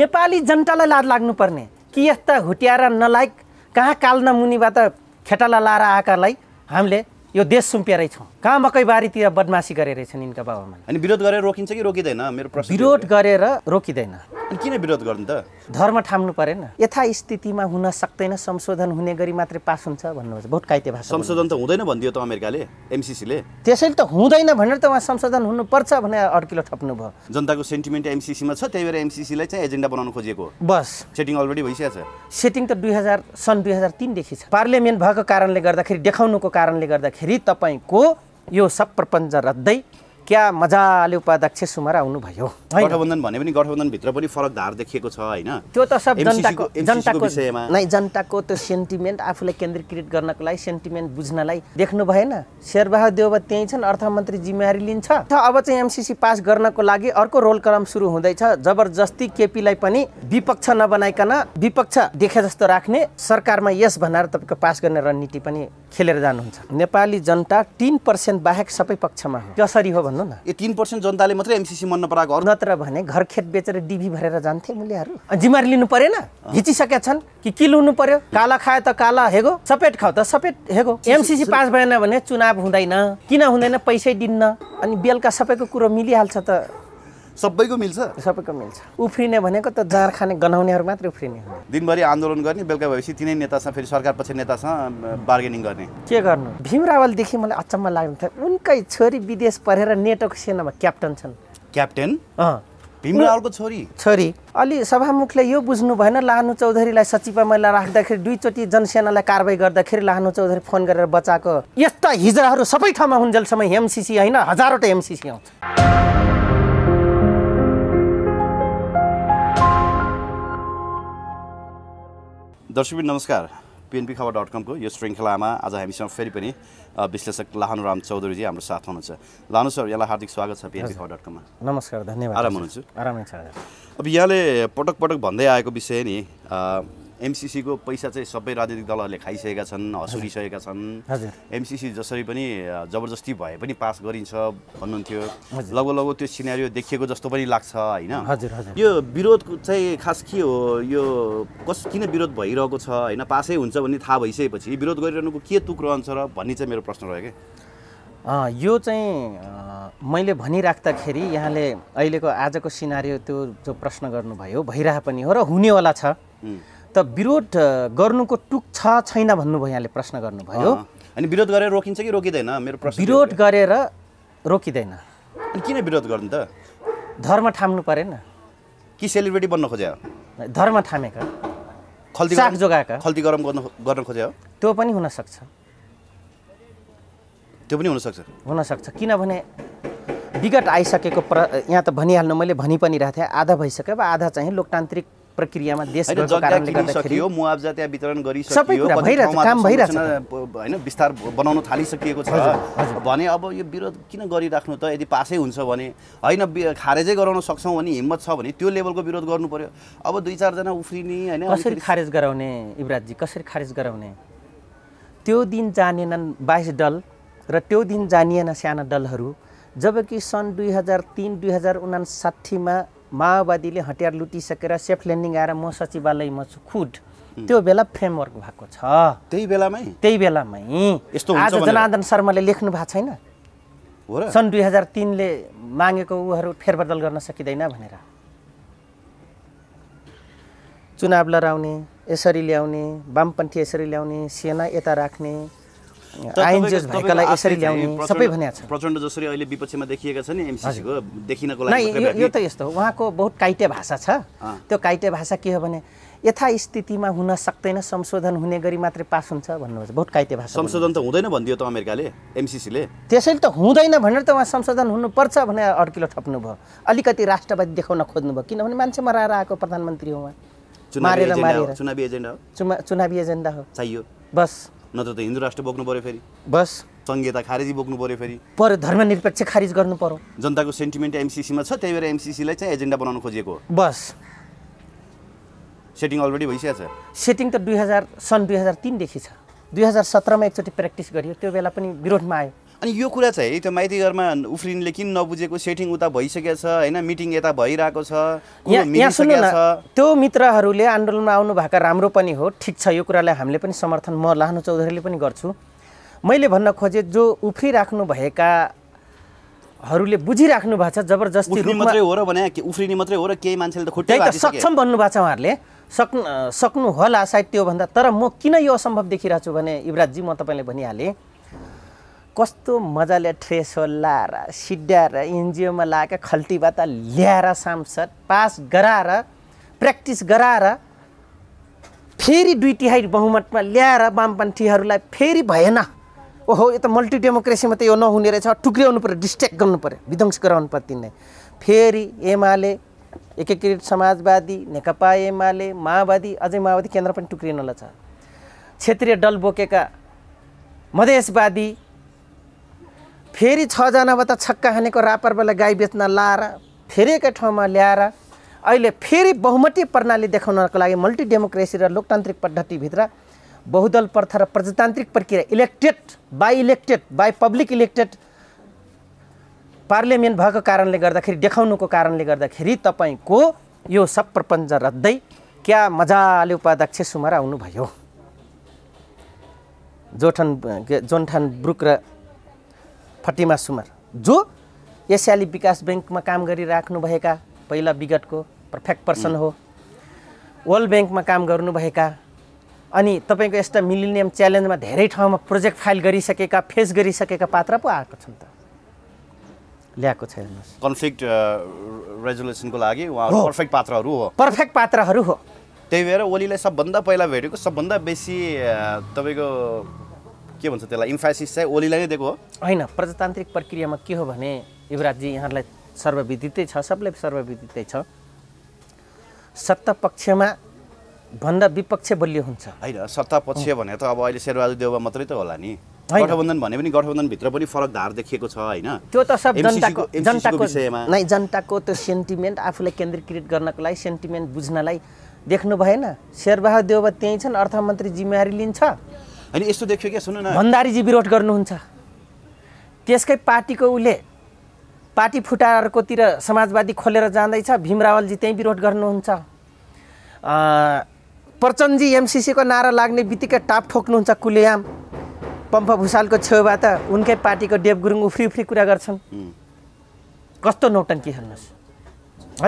नेपाली जनतालाई लाज लाग्नुपर्ने कि यस्ता हुट्याएर नलायक कहाँ काल नमुनिबाट खेटाला लाएर आएकालाई हामीले यो देश सुम्पिएरै छौँ कहाँ बारीतिर बदमासी गरेर छन् यिनका बाबामा अनि विरोध गरेर रोकिन्छ कि रोकिँदैन मेरो प्रश्न विरोध गरेर रोकिँदैन अनि किन विरोध गर्नु त धर्म ठाम्नु परेन यथास्थितिमा हुन सक्दैन संशोधन हुने गरी मात्रै पास हुन्छ भन्नुहुन्छ भोट काइते भाषा संशोधन त हुँदैन भनिदियो त अमेरिकाले एमसिसीले त्यसैले त हुँदैन भनेर त उहाँ संशोधन हुनुपर्छ भनेर अड्किलो थप्नु भयो जनताको सेन्टिमेन्ट एमसिसीमा छ त्यही भएर एमसिसीलाई चाहिँ एजेन्डा बनाउनु खोजिएको बस सेटिङ अलरेडी भइसकेको छ सेटिङ त दुई हजार सन् दुई हजार तिनदेखि छ पार्लियामेन्ट भएको कारणले गर्दाखेरि देखाउनुको कारणले गर्दाखेरि तपाईँको यो सब प्रपंच रद्द क्या मजाले उपाध्यक्ष सुमार आउनुभयो गठबन्धन भने पनि गठबन्धनभित्र पनि फरक धार देखिएको छ होइन त्यो त सब जनताको जनताको नै जनताको त्यो सेन्टिमेन्ट आफूलाई केन्द्रीकृत गर्नको लागि सेन्टिमेन्ट बुझ्नलाई देख्नु भएन शेरबहादुर देव त्यहीँ छन् अर्थमन्त्री जिम्मेवारी लिन्छ अब चाहिँ एमसिसी पास गर्नको लागि अर्को रोल कलम सुरु हुँदैछ जबरजस्ती केपीलाई पनि विपक्ष नबनाइकन विपक्ष देखे जस्तो राख्ने सरकारमा यस भनेर तपाईँको पास गर्ने रणनीति पनि खेलेर जानुहुन्छ नेपाली जनता तिन पर्सेन्ट बाहेक सबै पक्षमा हो कसरी हो भन्नु भन्नु न ए तिन पर्सेन्ट जनताले मात्रै एमसिसी मन नपराएको अरू नत्र भने घर खेत बेचेर डिभी भरेर जान्थे मुलियाहरू जिम्मा लिनु परेन घिचिसकेका छन् कि के लुनु पर्यो काला खायो त काला हेगो सपेट खाऊ त सपेट हेगो एमसिसी पास भएन भने चुनाव हुँदैन किन हुँदैन पैसै दिन्न अनि बेलुका सबैको कुरो मिलिहाल्छ त सबैको मिल्छ सबैको मिल्छ उफ्रिने भनेको त जार खाने गनाउनेहरू मात्रै उफ्रिने हो दिनभरि आन्दोलन गर्ने बेलुका भएपछि तिनै नेतासँग फेरि सरकार पछि नेतासँग बार्गेनिङ गर्ने के गर्नु भीम रावलदेखि मलाई अचम्म लाग्नु थियो उनकै छोरी विदेश पढेर नेटोको सेनामा क्याप्टन छन् क्याप्टेन भीम रावलको छोरी छोरी अलि सभामुखले यो बुझ्नु भएन लानु चौधरीलाई सचिवमा राख्दाखेरि दुईचोटि जनसेनालाई कारवाही गर्दाखेरि लानु चौधरी फोन गरेर बचाएको यस्ता हिजराहरू सबै ठाउँमा हुन्जेलसम्म एमसिसी होइन हजारवटा एमसिसी आउँछ दर्शकबिन नमस्कार पिएनपी खबर डट कमको यो श्रृङ्खलामा आज हामीसँग फेरि पनि विश्लेषक लाहनुराम चौधरीजी हाम्रो साथ हुनुहुन्छ लानु सर यहाँलाई हार्दिक स्वागत छ पिएनपी खबर डट कममा नमस्कार धन्यवाद आराम हुनुहुन्छ आरामै छ अब यहाँले पटक पटक भन्दै आएको विषय नि एमसिसीको पैसा चाहिँ सबै राजनीतिक दलहरूले खाइसकेका छन् हसुरिसकेका छन् एमसिसी जसरी पनि जबरजस्ती भए पनि पास गरिन्छ भन्नुहुन्थ्यो लगभग लगभग त्यो सिनेरियो देखिएको जस्तो पनि लाग्छ होइन यो विरोध चाहिँ खास के हो यो कस किन विरोध भइरहेको छ होइन पासै हुन्छ भन्ने थाहा भइसकेपछि विरोध गरिरहनुको के तुक रहन्छ र भन्ने चाहिँ मेरो प्रश्न रह्यो कि यो चाहिँ मैले भनिराख्दाखेरि यहाँले अहिलेको आजको सिनारी त्यो जो प्रश्न गर्नुभयो भइरह पनि हो र हुनेवाला छ त विरोध गर्नुको टुक छ छैन भन्नुभयो यहाँले प्रश्न गर्नुभयो अनि विरोध गरेर रोकिन्छ कि रोकिँदैन मेरो प्रश्न विरोध गरेर रोकिँदैन अनि किन विरोध गर्नु त धर्म ठान्नु परेन कि सेलिब्रेटी बन्न खोजे धर्म थामेका खल्ती साग जोगाएका खल्ती गरम गर्न गर्न खोजे त्यो पनि हुनसक्छ त्यो पनि हुनसक्छ हुनसक्छ किनभने विगत आइसकेको प्र यहाँ त भनिहाल्नु मैले भनि पनि रहेको थिएँ आधा भइसक्यो अब आधा चाहिँ लोकतान्त्रिक प्रक्रियामा देश सकियो मुआवजा त्यहाँ वितरण गरिसकियो काम होइन विस्तार बनाउन थालिसकिएको छ भने अब यो विरोध किन गरिराख्नु त यदि पासै हुन्छ भने होइन खारेजै गराउन सक्छौँ भने हिम्मत छ भने त्यो लेभलको विरोध गर्नु पर्यो अब दुई चारजना उफ्रिने होइन कसरी खारेज गराउने युवराजी कसरी खारेज गराउने त्यो दिन जानेनन् बाइस दल र त्यो दिन जानिएन साना दलहरू जबकि सन् दुई हजार तिन दुई हजार साठीमा माओवादीले हतियार लुटिसकेर सेफ ल्यान्डिङ आएर म सचिवालयमा छु खुड त्यो बेला फ्रेमवर्क भएको छ त्यही बेलामै त्यही बेलामै यस्तो आज जनार्दन शर्माले लेख्नु भएको छैन सन् दुई हजार तिनले मागेको उहरू फेरबदल गर्न सकिँदैन भनेर चुनाव लडाउने यसरी ल्याउने वामपन्थी यसरी ल्याउने सेना यता राख्ने प्रचण्ड जसरी अहिले विपक्षमा देखिएका छन् एमसिसीको देखिनको लागि यो त यस्तो उहाँको बहुत काइटे भाषा छ त्यो काइटे भाषा के हो भने यथास्थितिमा हुन सक्दैन संशोधन हुने गरी मात्रै पास हुन्छ भन्नुहुन्छ बहुत काइते भाषा संशोधन त हुँदैन भनिदियो त अमेरिकाले एमसिसीले त्यसैले त हुँदैन भनेर त उहाँ संशोधन हुनुपर्छ भनेर अड्किलो भयो अलिकति राष्ट्रवादी देखाउन खोज्नुभयो किनभने मान्छे मराएर आएको प्रधानमन्त्री हो उहाँ मारेर मारेर चुनावी एजेन्डा हो चुनावी एजेन्डा हो चाहियो बस नत्र त हिन्दू राष्ट्र बोक्नु पऱ्यो फेरि बस सङ्घीयता खारेजी बोक्नु पर्यो फेरि पर धर्मनिरपेक्ष खारेज गर्नु पर्यो जनताको सेन्टिमेन्ट एमसिसीमा छ त्यही भएर एमसिसीलाई चाहिँ एजेन्डा बनाउनु खोजिएको बस सेटिङ अलरेडी भइसकेको छ सेटिङ त दुई हजार सन् दुई हजार तिनदेखि छ दुई हजार सत्रमा एकचोटि प्र्याक्टिस गरियो त्यो बेला पनि विरोधमा आयो अनि यो कुरा चाहिँ त्यो माइती घरमा उफ्रिनले किन नबुझेको सेटिङ उता भइसकेको छ होइन मिटिङ यता भइरहेको छ त्यो मित्रहरूले आन्दोलनमा आउनु भएको राम्रो पनि हो ठिक छ यो कुरालाई हामीले पनि समर्थन म लानु चौधरीले पनि गर्छु मैले भन्न खोजेँ जो उफ्रिराख्नुभएका हरूले बुझिराख्नु भएको छ जबरजस्ती मात्रै हो र भने उफ्रिने मात्रै हो र केही मान्छेले त खुट्टै सक्षम भन्नुभएको छ उहाँहरूले सक्नु सक्नु होला सायद त्योभन्दा तर म किन यो असम्भव देखिरहेको छु भने युवराजजी म तपाईँले भनिहालेँ कस्तो मजाले थ्रेसोल लाएर सिड्ड्याएर एनजिओमा लाएर खल्तीबाट ल्याएर सांसद पास गराएर प्र्याक्टिस गराएर फेरि दुई तिहाई बहुमतमा ल्याएर वामपन्थीहरूलाई फेरि भएन ओहो यो त मल्टी डेमोक्रेसीमा त यो नहुने रहेछ टुक्र्याउनु पऱ्यो डिस्ट्र्याक्ट गर्नु पऱ्यो विध्वंस गराउनु पर्ने फेरि एमाले एकीकृत समाजवादी नेकपा एमाले माओवादी अझै माओवादी केन्द्र पनि टुक्रिनलाई छ क्षेत्रीय दल बोकेका मधेसवादी फेरि छजनाबाट त छक्का हानेको रापरवालाई गाई बेच्न लाएर फेरि एकै ठाउँमा ल्याएर अहिले फेरि बहुमती प्रणाली देखाउनको लागि मल्टी डेमोक्रेसी र लोकतान्त्रिक पद्धतिभित्र बहुदल प्रथा र प्रजातान्त्रिक प्रक्रिया elected by elected by public elected parliament भएको कारणले गर्दाखेरि देखाउनुको कारणले गर्दाखेरि तपाईँको यो सब प्रपञ्च रद्दै क्या मजाले उपाध्यक्ष सुमार आउनुभयो जोठन जोन्ठान ब्रुक र फटिमा सुमार जो एसियाली विकास ब्याङ्कमा काम गरिराख्नुभएका पहिला विगतको पर्फेक्ट पर्सन हो वर्ल्ड ब्याङ्कमा काम गर्नुभएका अनि तपाईँको यस्ता मिलिनियम च्यालेन्जमा धेरै ठाउँमा प्रोजेक्ट फाइल गरिसकेका फेस गरिसकेका पात्र पो आएको छन् त ल्याएको छैन कन्फ्लिक्ट रेजोल्युसनको लागि पर्फेक्ट पात्रहरू हो पर्फेक्ट पात्रहरू हो त्यही भएर ओलीलाई सबभन्दा पहिला भेटेको सबभन्दा बेसी uh, तपाईँको के भन्छ त्यसलाई इम्फासिस चाहिँ ओलीलाई नै दिएको हो होइन प्रजातान्त्रिक प्रक्रियामा के हो भने युवराजी यहाँलाई सर्वविदितै छ सबले सर्वविदितै छ सत्ता पक्षमा भन्दा विपक्ष बलियो हुन्छ होइन सत्ता पक्ष भने त अब अहिले शेरबहादुर देउवा मात्रै त होला नि गठबन्धन भने पनि गठबन्धनभित्र पनि फरक धार देखिएको छ होइन त्यो त सब जनताको जनताको नै जनताको त्यो सेन्टिमेन्ट आफूलाई केन्द्रीकृत गर्नको लागि सेन्टिमेन्ट बुझ्नलाई देख्नु भएन शेरबहादुर देउवा त्यहीँ छन् अर्थमन्त्री जिम्मेवारी लिन्छ होइन यस्तो देख्यो क्या सुन न भण्डारीजी विरोध गर्नुहुन्छ त्यसकै पार्टीको उसले पार्टी फुटाएरकोतिर समाजवादी खोलेर जाँदैछ भीमरावलजी त्यहीँ विरोध गर्नुहुन्छ प्रचण्डजी एमसिसीको नारा लाग्ने बित्तिकै टाप ठोक्नुहुन्छ कुलेयाम पम्प भुसालको छेउबाट उनकै पार्टीको देव गुरुङ उफ्री उफ्री कुरा गर्छन् कस्तो नौटङ्की हेर्नुहोस्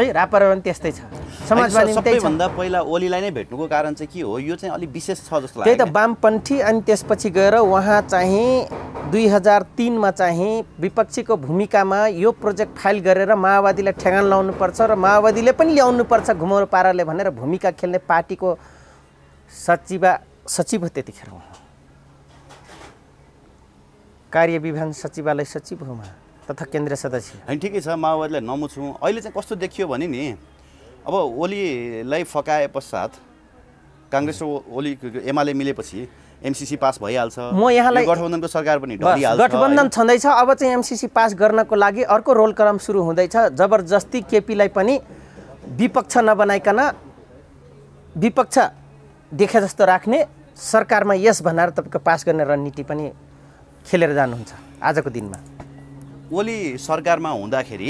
है पनि त्यस्तै छ समाजवादी सबैभन्दा पहिला ओलीलाई नै भेट्नुको कारण चाहिँ के हो यो चाहिँ अलिक विशेष छ जस्तो लाग्छ त्यही त वामपन्थी अनि त्यसपछि गएर उहाँ चाहिँ दुई हजार तिनमा चाहिँ विपक्षीको भूमिकामा यो प्रोजेक्ट फाइल गरेर माओवादीलाई ठेगान लाउनुपर्छ र माओवादीले पनि ल्याउनुपर्छ घुमाउरो पाराले भनेर भूमिका खेल्ने पार्टीको सचिव सचिव हो त्यतिखेर उहाँ विभाग सचिवालय सचिव हो उहाँ तथा केन्द्रीय सदस्य होइन ठिकै छ माओवादीलाई नमुछु अहिले चाहिँ कस्तो देखियो भने नि अब ओलीलाई फकाए पश्चात काङ्ग्रेस र ओली एमाले मिलेपछि एमसिसी पास भइहाल्छ म यहाँलाई गठबन्धनको सरकार पनि गठबन्धन छँदैछ अब चाहिँ एमसिसी पास गर्नको लागि अर्को रोल क्रम सुरु हुँदैछ जबरजस्ती केपीलाई पनि विपक्ष नबनाइकन विपक्ष देखे जस्तो राख्ने सरकारमा यस भनेर तपाईँको पास गर्ने रणनीति पनि खेलेर जानुहुन्छ आजको दिनमा ओली सरकारमा हुँदाखेरि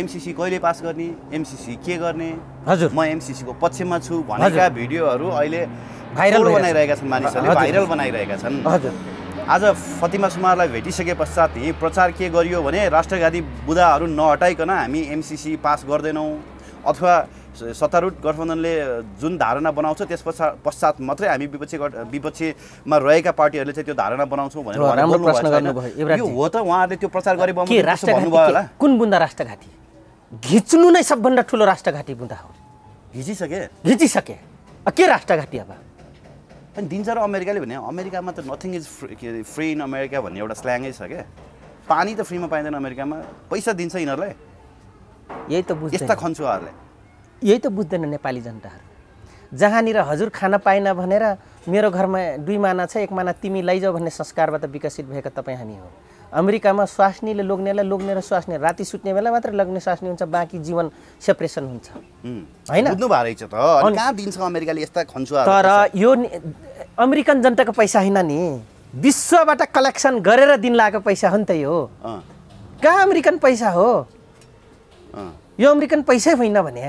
एमसिसी कहिले पास गर्ने एमसिसी के गर्ने हजुर म एमसिसीको पक्षमा छु भनेका भिडियोहरू अहिले भाइरल बनाइरहेका छन् मानिसहरूले भाइरल बनाइरहेका छन् हजुर आज फतिमा सुमारलाई भेटिसके पश्चात यहीँ प्रचार के गरियो भने राष्ट्रघाती बुदाहरू नहटाइकन हामी एमसिसी पास गर्दैनौँ अथवा सत्तारूढ गठबन्धनले जुन धारणा बनाउँछ त्यस पश्चात पश्चात मात्रै हामी विपक्षी विपक्षीमा रहेका पार्टीहरूले चाहिँ त्यो धारणा बनाउँछौँ भनेर यो हो त उहाँहरूले त्यो प्रचार गरे होला कुन बुन्दा राष्ट्रघाती घिच्नु नै सबभन्दा ठुलो राष्ट्रघाती बुन्दा हो घिचिसके घिचिसके के राष्ट्रघाती अब अनि दिन्छ र अमेरिकाले भने अमेरिकामा त nothing is free free in America भन्ने एउटा स्ल्याङै छ क्या पानी त फ्रीमा पाइँदैन अमेरिकामा पैसा दिन्छ यिनीहरूलाई यही त बुझ यस्ता खन्चुवाहरूलाई यही त बुझ्दैन नेपाली जनताहरू जहाँनिर हजुर खान पाएन भनेर मेरो घरमा दुई माना छ एक माना तिमी लैजाऊ भन्ने संस्कारबाट विकसित भएको तपाईँ हामी हो अमेरिकामा स्वास्नीले लोग्नेलाई लोग्ने र स्वास्नी राति सुत्ने बेला मात्र लग्ने स्वास्नी हुन्छ बाँकी जीवन सेपरेसन हुन्छ होइन तर यो अमेरिकन जनताको पैसा होइन नि विश्वबाट कलेक्सन गरेर दिन लागेको पैसा हो नि त यो कहाँ अमेरिकन पैसा हो यो अमेरिकन पैसै होइन भने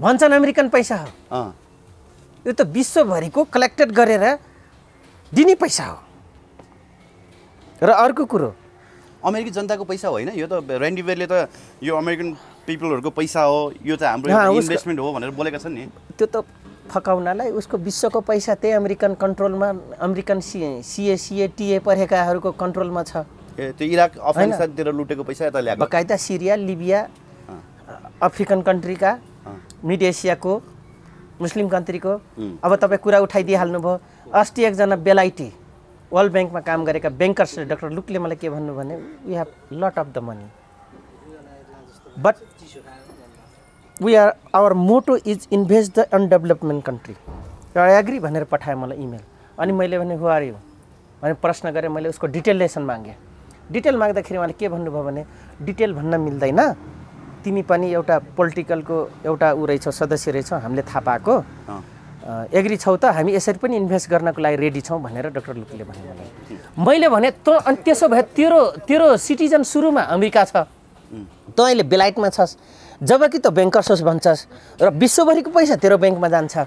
भन्छन् अमेरिकन पैसा हो यो त विश्वभरिको कलेक्टेड गरेर दिने पैसा हो र अर्को कुरो अमेरिकी जनताको पैसा होइन यो त रेन्डिभेरले त यो अमेरिकन पिपलहरूको पैसा हो यो त हाम्रो इन्भेस्टमेन्ट हो भनेर बोलेका छन् नि त्यो त फकाउनलाई उसको विश्वको पैसा त्यही अमेरिकन कन्ट्रोलमा अमेरिकन सिए सिए सिए टिए परेकाहरूको कन्ट्रोलमा छ त्यो इराक अफगानिस्तानतिर लुटेको पैसा यता ल्याएको बकायदा सिरिया लिबिया अफ्रिकन कन्ट्रीका मिड एसियाको मुस्लिम कन्ट्रीको अब तपाईँ कुरा उठाइदिइहाल्नुभयो अस्ति एकजना बेलाइटी वर्ल्ड ब्याङ्कमा काम गरेका ब्याङ्कर्सले डक्टर लुकले मलाई के भन्नु भने we have lot of the money but we are our motto is invest the undevelopment country I agree भनेर पठाएँ मलाई इमेल अनि मैले भने हु आर यु भने प्रश्न गरेँ मैले उसको डिटेल लेसन मागेँ डिटेल माग्दाखेरि उहाँले के भन्नुभयो भने डिटेल भन्न मिल्दैन तिमी पनि एउटा पोलिटिकलको एउटा ऊ रहेछौ सदस्य रहेछौ हामीले थाहा पाएको एग्री छौ त हामी यसरी पनि इन्भेस्ट गर्नको लागि रेडी छौँ भनेर डक्टर लुकले भने मलाई मैले भने त अनि त्यसो भए तेरो तेरो सिटिजन सुरुमा अमेरिका छ तँ अहिले बेलायतमा छस् जबकि तँ होस् भन्छस् र विश्वभरिको पैसा तेरो ब्याङ्कमा जान्छ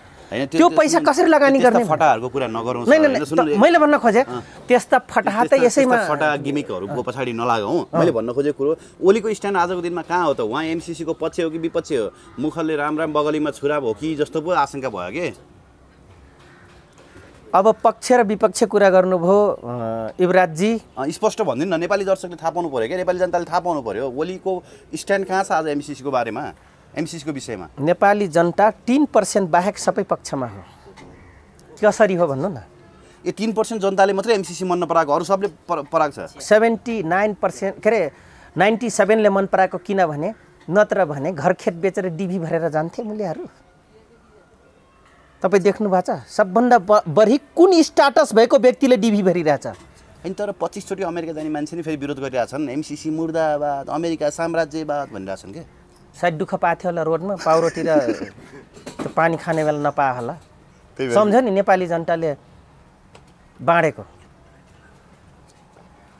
त्यो पैसा कसरी लगानी गर्ने फटाहरूको कुरा नगरौँ मैले भन्न खोजेँ त्यस्ता फटाहा त यसैमा फटा गिमिकहरूको पछाडि नलागौँ मैले भन्न खोजेको कुरो ओलीको स्ट्यान्ड आजको दिनमा कहाँ हो त उहाँ एमसिसीको पक्ष हो कि विपक्ष हो मुखले राम राम बगलीमा छुरा भयो कि जस्तो पो आशंका भयो कि अब पक्ष र विपक्ष कुरा गर्नुभयो युवराजजी स्पष्ट भनिदिनु न नेपाली दर्शकले थाहा पाउनु पऱ्यो क्या नेपाली जनताले थाहा पाउनु पऱ्यो ओलीको स्ट्यान्ड कहाँ छ आज एमसिसीको बारेमा एमसिसीको विषयमा नेपाली जनता तिन पर्सेन्ट बाहेक सबै पक्षमा हो कसरी हो भन्नु न यो तिन पर्सेन्ट जनताले मात्रै एमसिसी मन नपराएको अरू सबले पराएको छ सेभेन्टी नाइन पर्सेन्ट के अरे नाइन्टी सेभेनले मन पराएको किनभने नत्र भने घर खेत बेचेर डिभी भरेर जान्थे मूल्यहरू तपाईँ देख्नु भएको छ सबभन्दा बढी कुन स्टाटस भएको व्यक्तिले डिभी भरिरहेछ होइन तर पच्चिसचोटि अमेरिका जाने मान्छे नै फेरि विरोध गरिरहेछन् एमसिसी मुर्दाबाद अमेरिका साम्राज्यवाद भनिरहेछन् क्या सायद दुःख पाएको थियो होला रोडमा पाउरोतिर पानी खाने बेला नपा होला सम्झ नि नेपाली जनताले बाँडेको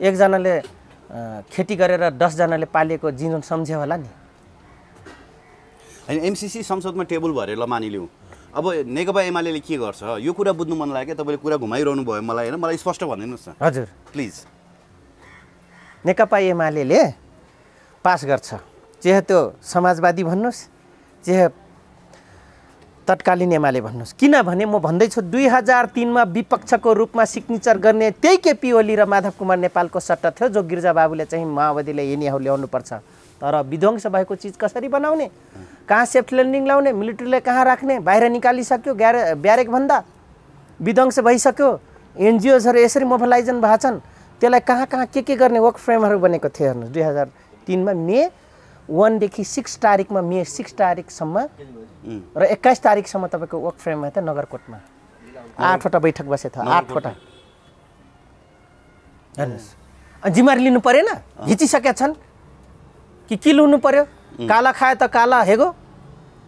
एकजनाले खेती गरेर दसजनाले पालेको जीवन सम्झ्यो होला नि होइन एमसिसी संसदमा टेबल भरेर ल मानिलिउँ अब नेकपा एमाले के गर्छ यो कुरा बुझ्नु मन लाग्यो क्या तपाईँले कुरा घुमाइरहनु भयो मलाई होइन मलाई स्पष्ट भनिदिनुहोस् न हजुर प्लिज नेकपा एमाले पास गर्छ चाहे त्यो समाजवादी भन्नुहोस् चाहे तत्कालीन एमाले भन्नुहोस् किनभने म भन्दैछु दुई हजार तिनमा विपक्षको रूपमा सिग्नेचर गर्ने त्यही केपी ओली र माधव कुमार नेपालको सट्टा थियो जो गिर्जाबाबुले चाहिँ माओवादीले यिनीहरू ल्याउनुपर्छ तर विध्वंस भएको चिज कसरी बनाउने कहाँ सेफ्ट ल्यान्डिङ लाउने मिलिट्रीले कहाँ राख्ने बाहिर निकालिसक्यो ग्यारे ब्यारेकभन्दा विध्वंस भइसक्यो एनजिओजहरू यसरी मोबलाइजन भएको छन् त्यसलाई कहाँ कहाँ के के गर्ने वर्क फ्रेमहरू बनेको थियो हेर्नुहोस् दुई हजार तिनमा मे वानदेखि सिक्स तारिकमा मे सिक्स तारिकसम्म र एक्काइस तारिकसम्म तपाईँको वर्क फ्रेममा थियो नगरकोटमा आठवटा बैठक बसेको थियो आठवटा हेर्नुहोस् जिम्मेवारी लिनु परेन हिचिसकेका छन् कि के लुनु पर्यो काला खायो त काला हेगो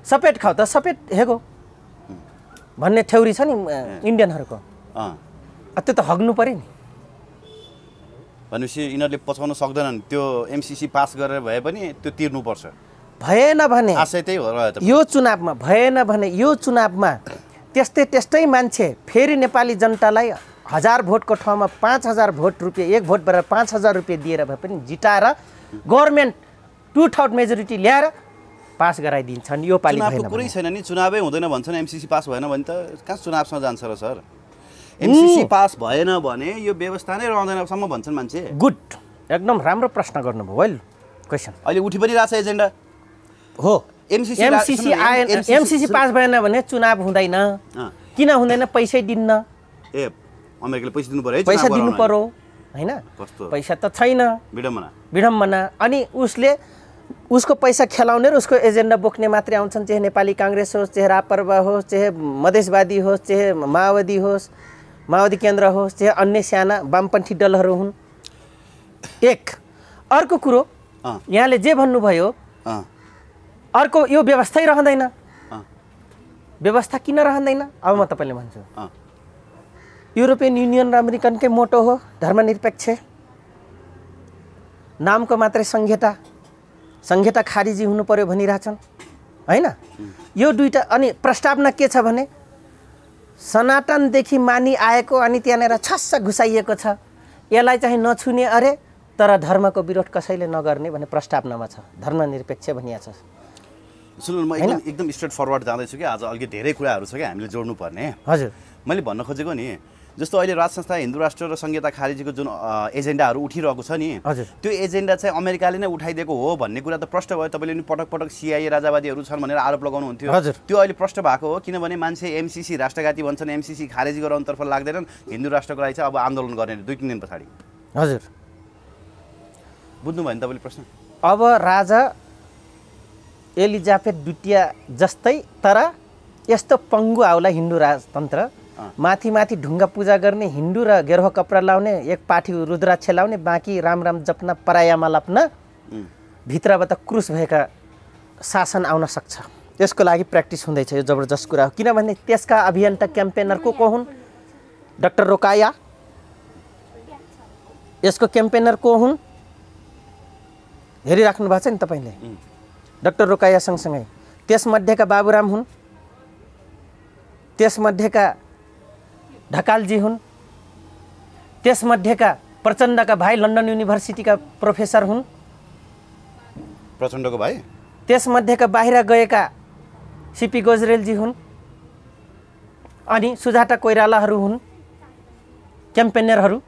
सपेट खाऊ त सपेट हेगो भन्ने थ्योरी छ नि इन्डियनहरूको त्यो त हग्नु पऱ्यो नि भनेपछि यिनीहरूले पछाउन सक्दैनन् त्यो एमसिसी पास गरेर भए पनि त्यो तिर्नुपर्छ भएन भने आशय त्यही हो यो चुनावमा भएन भने यो चुनावमा त्यस्तै त्यस्तै मान्छे फेरि नेपाली जनतालाई हजार भोटको ठाउँमा पाँच हजार भोट रुपियाँ एक भोट भएर पाँच हजार रुपियाँ दिएर भए पनि जिटाएर गभर्मेन्ट टु थर्ड मेजोरिटी ल्याएर पास गराइदिन्छन् यो पालि कुरै छैन नि चुनावै हुँदैन भन्छन् एमसिसी पास भएन भने त कहाँ चुनावसँग जान्छ र सर एमसिसी पास भएन भने यो व्यवस्था नै रहँदैनसम्म भन्छन् मान्छे गुड एकदम राम्रो प्रश्न गर्नुभयो वेल क्वेसन अहिले उठि पनि रहेछ एजेन्डा हो एमसिसी एमसिसी आएन एमसिसी पास भएन भने चुनाव हुँदैन किन हुँदैन पैसै दिन्न ए अमेरिकाले पैसा दिनु पर्यो पैसा दिनु पर्यो होइन पैसा त छैन विडम्बना विडम्बना अनि उसले उसको पैसा खेलाउने र उसको एजेन्डा बोक्ने मात्रै आउँछन् चाहे नेपाली काङ्ग्रेस होस् चाहे रापरवा होस् चाहे मधेसवादी होस् चाहे माओवादी होस् माओवादी केन्द्र होस् चाहे अन्य साना वामपन्थी दलहरू हुन् एक अर्को कुरो यहाँले जे भन्नुभयो अर्को यो व्यवस्थै रहँदैन व्यवस्था किन रहँदैन अब म तपाईँले भन्छु युरोपियन युनियन र अमेरिकनकै मोटो हो धर्मनिरपेक्ष नामको मात्रै संहिता संहिता खारिजी हुनु पर्यो भनिरहेछन् होइन यो दुइटा अनि प्रस्तावना के छ भने सनातनदेखि आएको अनि त्यहाँनिर छस्स घुसाइएको छ यसलाई चाहिँ नछुने अरे तर धर्मको विरोध कसैले नगर्ने भन्ने प्रस्तावनामा छ धर्मनिरपेक्ष भनिया छ सुन्नु म एकदम एकदम स्ट्रेट फरवर्ड जाँदैछु कि आज अलिकति धेरै कुराहरू छ कि हामीले जोड्नुपर्ने हजुर मैले भन्न खोजेको नि जस्तो अहिले राज संस्था हिन्दू राष्ट्र र संहिता खारेजीको जुन एजेन्डाहरू उठिरहेको छ नि त्यो एजेन्डा चाहिँ अमेरिकाले नै उठाइदिएको हो भन्ने कुरा त प्रष्ट भयो तपाईँले नि पटक पटक सिआइए राजावादीहरू छन् भनेर आरोप लगाउनुहुन्थ्यो त्यो अहिले प्रष्ट भएको हो किनभने मान्छे एमसिसी राष्ट्रघाती भन्छन् एमसिसी खारेजी गराउनुतर्फ लाग्दैनन् हिन्दू राष्ट्रको लागि चाहिँ अब आन्दोलन गर्ने दुई तिन दिन पछाडि हजुर बुझ्नुभयो नि तपाईँले प्रश्न अब राजा एलिजाफेथ द्वितीय जस्तै तर यस्तो पङ्गु आउला हिन्दू राजतन्त्र माथि माथि ढुङ्गा पूजा गर्ने हिन्दू र गेरुवा कपडा लाउने एक पाठी रुद्राक्ष लाउने बाँकी राम राम जप्न परायामा लप्न भित्रबाट क्रुस भएका शासन आउन सक्छ त्यसको लागि प्र्याक्टिस हुँदैछ यो जबरजस्त कुरा हो किनभने त्यसका अभियन्ता क्याम्पेनर को को हुन् डाक्टर रोकाया यसको क्याम्पेनर को हुन् हेरिराख्नु भएको छ नि तपाईँले डाक्टर रोकाया सँगसँगै त्यसमध्येका बाबुराम हुन् त्यसमध्येका ढकालजी हुन् त्यसमध्येका प्रचण्डका भाइ लन्डन युनिभर्सिटीका प्रोफेसर हुन् प्रचण्डको भाइ त्यसमध्येका बाहिर गएका सिपी गोजरेलजी हुन् अनि सुजाता कोइरालाहरू हुन् क्याम्पेनरहरू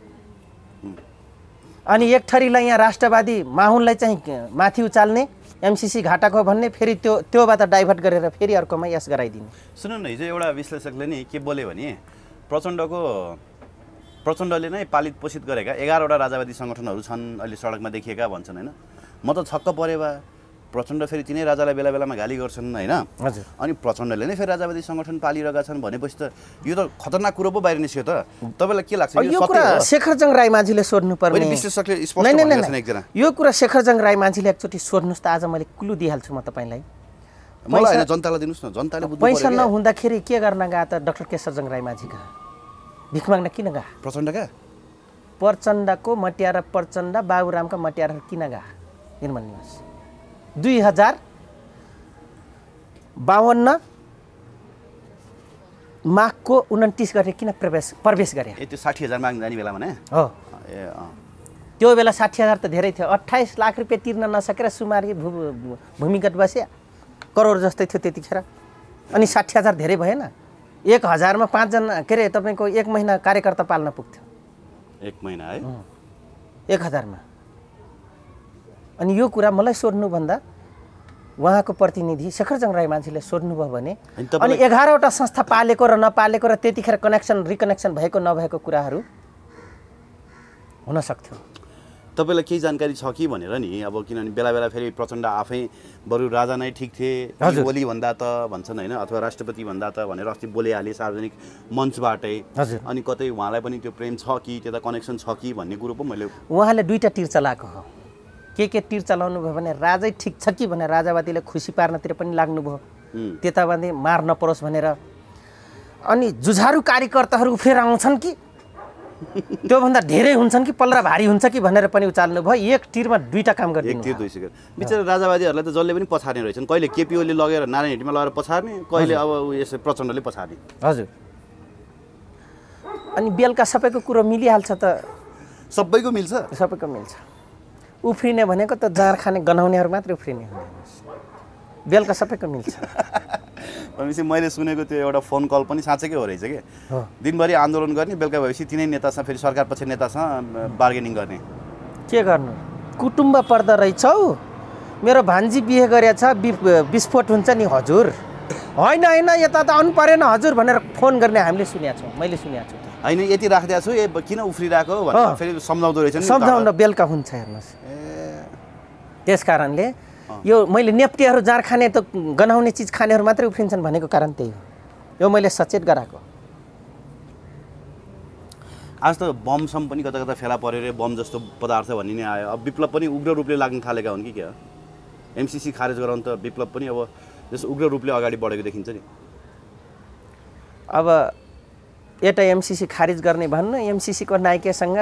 अनि एक थरीलाई यहाँ राष्ट्रवादी माहुनलाई चाहिँ माथि उचाल्ने एमसिसी घाटाको भन्ने फेरि त्यो त्योबाट डाइभर्ट गरेर फेरि अर्कोमा यस गराइदिने सुन न हिजो एउटा विश्लेषकले नि के बोल्यो भने प्रचण्डको प्रचण्डले नै पालित पोषित गरेका एघारवटा राजावादी सङ्गठनहरू छन् अहिले सडकमा देखिएका भन्छन् होइन म त छक्क परे वा प्रचण्ड फेरि तिनै राजालाई बेला बेलामा गाली गर्छन् होइन अनि प्रचण्डले नै फेरि राजावादी सङ्गठन पालिरहेका छन् भनेपछि त यो त खतरनाक कुरो पो बाहिर निस्क्यो त तपाईँलाई के लाग्छ यो कुरा शेखरजङ राई माझीले सोध्नु पर्ने विश्लेषकले यो कुरा शेखरजङ राई माझीले एकचोटि सोध्नुहोस् त आज मैले कुलु दिइहाल्छु म तपाईँलाई मलाई जनतालाई दिनुहोस् न जनताले पैसा नहुँदाखेरि के गर्न गएको त डक्टर केशरजङ राई माझी भिख माग्न किन गा प्रचण्डका प्रचण्डको मटियारा प्रचण्ड बाबुरामका मटियारा किन गा किन भनिदिनुहोस् दुई हजार बाहन्न माघको उन्तिस गते किन प्रवेश प्रवेश गरे त्यो साठी हजार माग्ने जाने बेलामा नै हो त्यो बेला साठी हजार त धेरै थियो अठाइस लाख रुपियाँ तिर्न नसकेर सुमारी भू भूमिगत बसे करोड जस्तै थियो त्यतिखेर अनि साठी हजार धेरै भएन एक हजारमा पाँचजना के अरे तपाईँको एक महिना कार्यकर्ता पाल्न पुग्थ्यो एक महिना है एक हजारमा अनि यो कुरा मलाई सोध्नुभन्दा उहाँको प्रतिनिधि शेखरजङ राई मान्छेले सोध्नुभयो भने अनि एघारवटा संस्था पालेको र नपालेको र त्यतिखेर कनेक्सन रिकनेक्सन भएको नभएको कुराहरू हुन सक्थ्यो तपाईँलाई केही जानकारी छ कि भनेर नि अब किनभने बेला बेला फेरि प्रचण्ड आफै बरु राजा नै ठिक थिए बोली भन्दा त भन्छन् होइन अथवा राष्ट्रपति भन्दा त भनेर अस्ति बोलिहाले सार्वजनिक मञ्चबाटै अनि कतै उहाँलाई पनि त्यो प्रेम छ कि त्यता कनेक्सन छ कि भन्ने कुरो पो मैले उहाँले दुईवटा टिर चलाएको हो के के टिर चलाउनु भयो भने राजै ठिक छ कि भनेर राजावादीले खुसी पार्नतिर पनि लाग्नुभयो त्यतावादी मार नपरोस् भनेर अनि जुझारु कार्यकर्ताहरू फेरि आउँछन् कि त्योभन्दा धेरै हुन्छन् कि पल्ला भारी हुन्छ कि भनेर पनि उचाल्नु भयो एक टिरमा दुईवटा काम गर्ने एक टिर दुई दुइसकेर बिचरा राजावादीहरूलाई त जसले पनि पछार्ने रहेछन् कहिले केपिओले लगेर नारायण हिटीमा लगेर पछार्ने कहिले अब यसो प्रचण्डले पछार्ने हजुर अनि बेलुका सबैको कुरो मिलिहाल्छ त सबैको मिल्छ सबैको मिल्छ उफ्रिने भनेको त जार खाने गनाउनेहरू मात्रै उफ्रिने बेलुका सबैको मिल्छ भनेपछि मैले सुनेको त्यो एउटा फोन कल पनि साँच्चैकै हो रहेछ कि दिनभरि आन्दोलन गर्ने बेलुका भएपछि तिनै नेतासँग फेरि सरकार पछि नेतासँग बार्गेनिङ गर्ने के गर्नु कुटुम्ब पर्दो रहेछौ मेरो भान्जी बिहे गरेछ विस्फोट हुन्छ नि हजुर होइन होइन यता त आउनु परेन हजुर भनेर फोन गर्ने हामीले सुनेको छौँ मैले सुनेको छु होइन यति राखिदिएको छु ए किन उफ्रिरहेको फेरि सम्झाउँदो रहेछ सम्झाउन बेलुका हुन्छ हेर्नुहोस् त्यस कारणले यो मैले नेप्टेहरू जाँड खाने त गनाउने चिज खानेहरू मात्रै उफ्रिन्छन् भनेको कारण त्यही हो यो मैले सचेत गराएको आज त बमसम पनि कता कता फेला पऱ्यो बम जस्तो पदार्थ भन्ने नै आयो अब विप्लव पनि उग्र रूपले लाग्न थालेका हुन् कि क्या एमसिसी खारेज गराउनु त विप्लव पनि अब जस्तो उग्र रूपले अगाडि बढेको देखिन्छ नि अब एउटा एमसिसी खारेज गर्ने भन्नु एमसिसीको नायकेसँग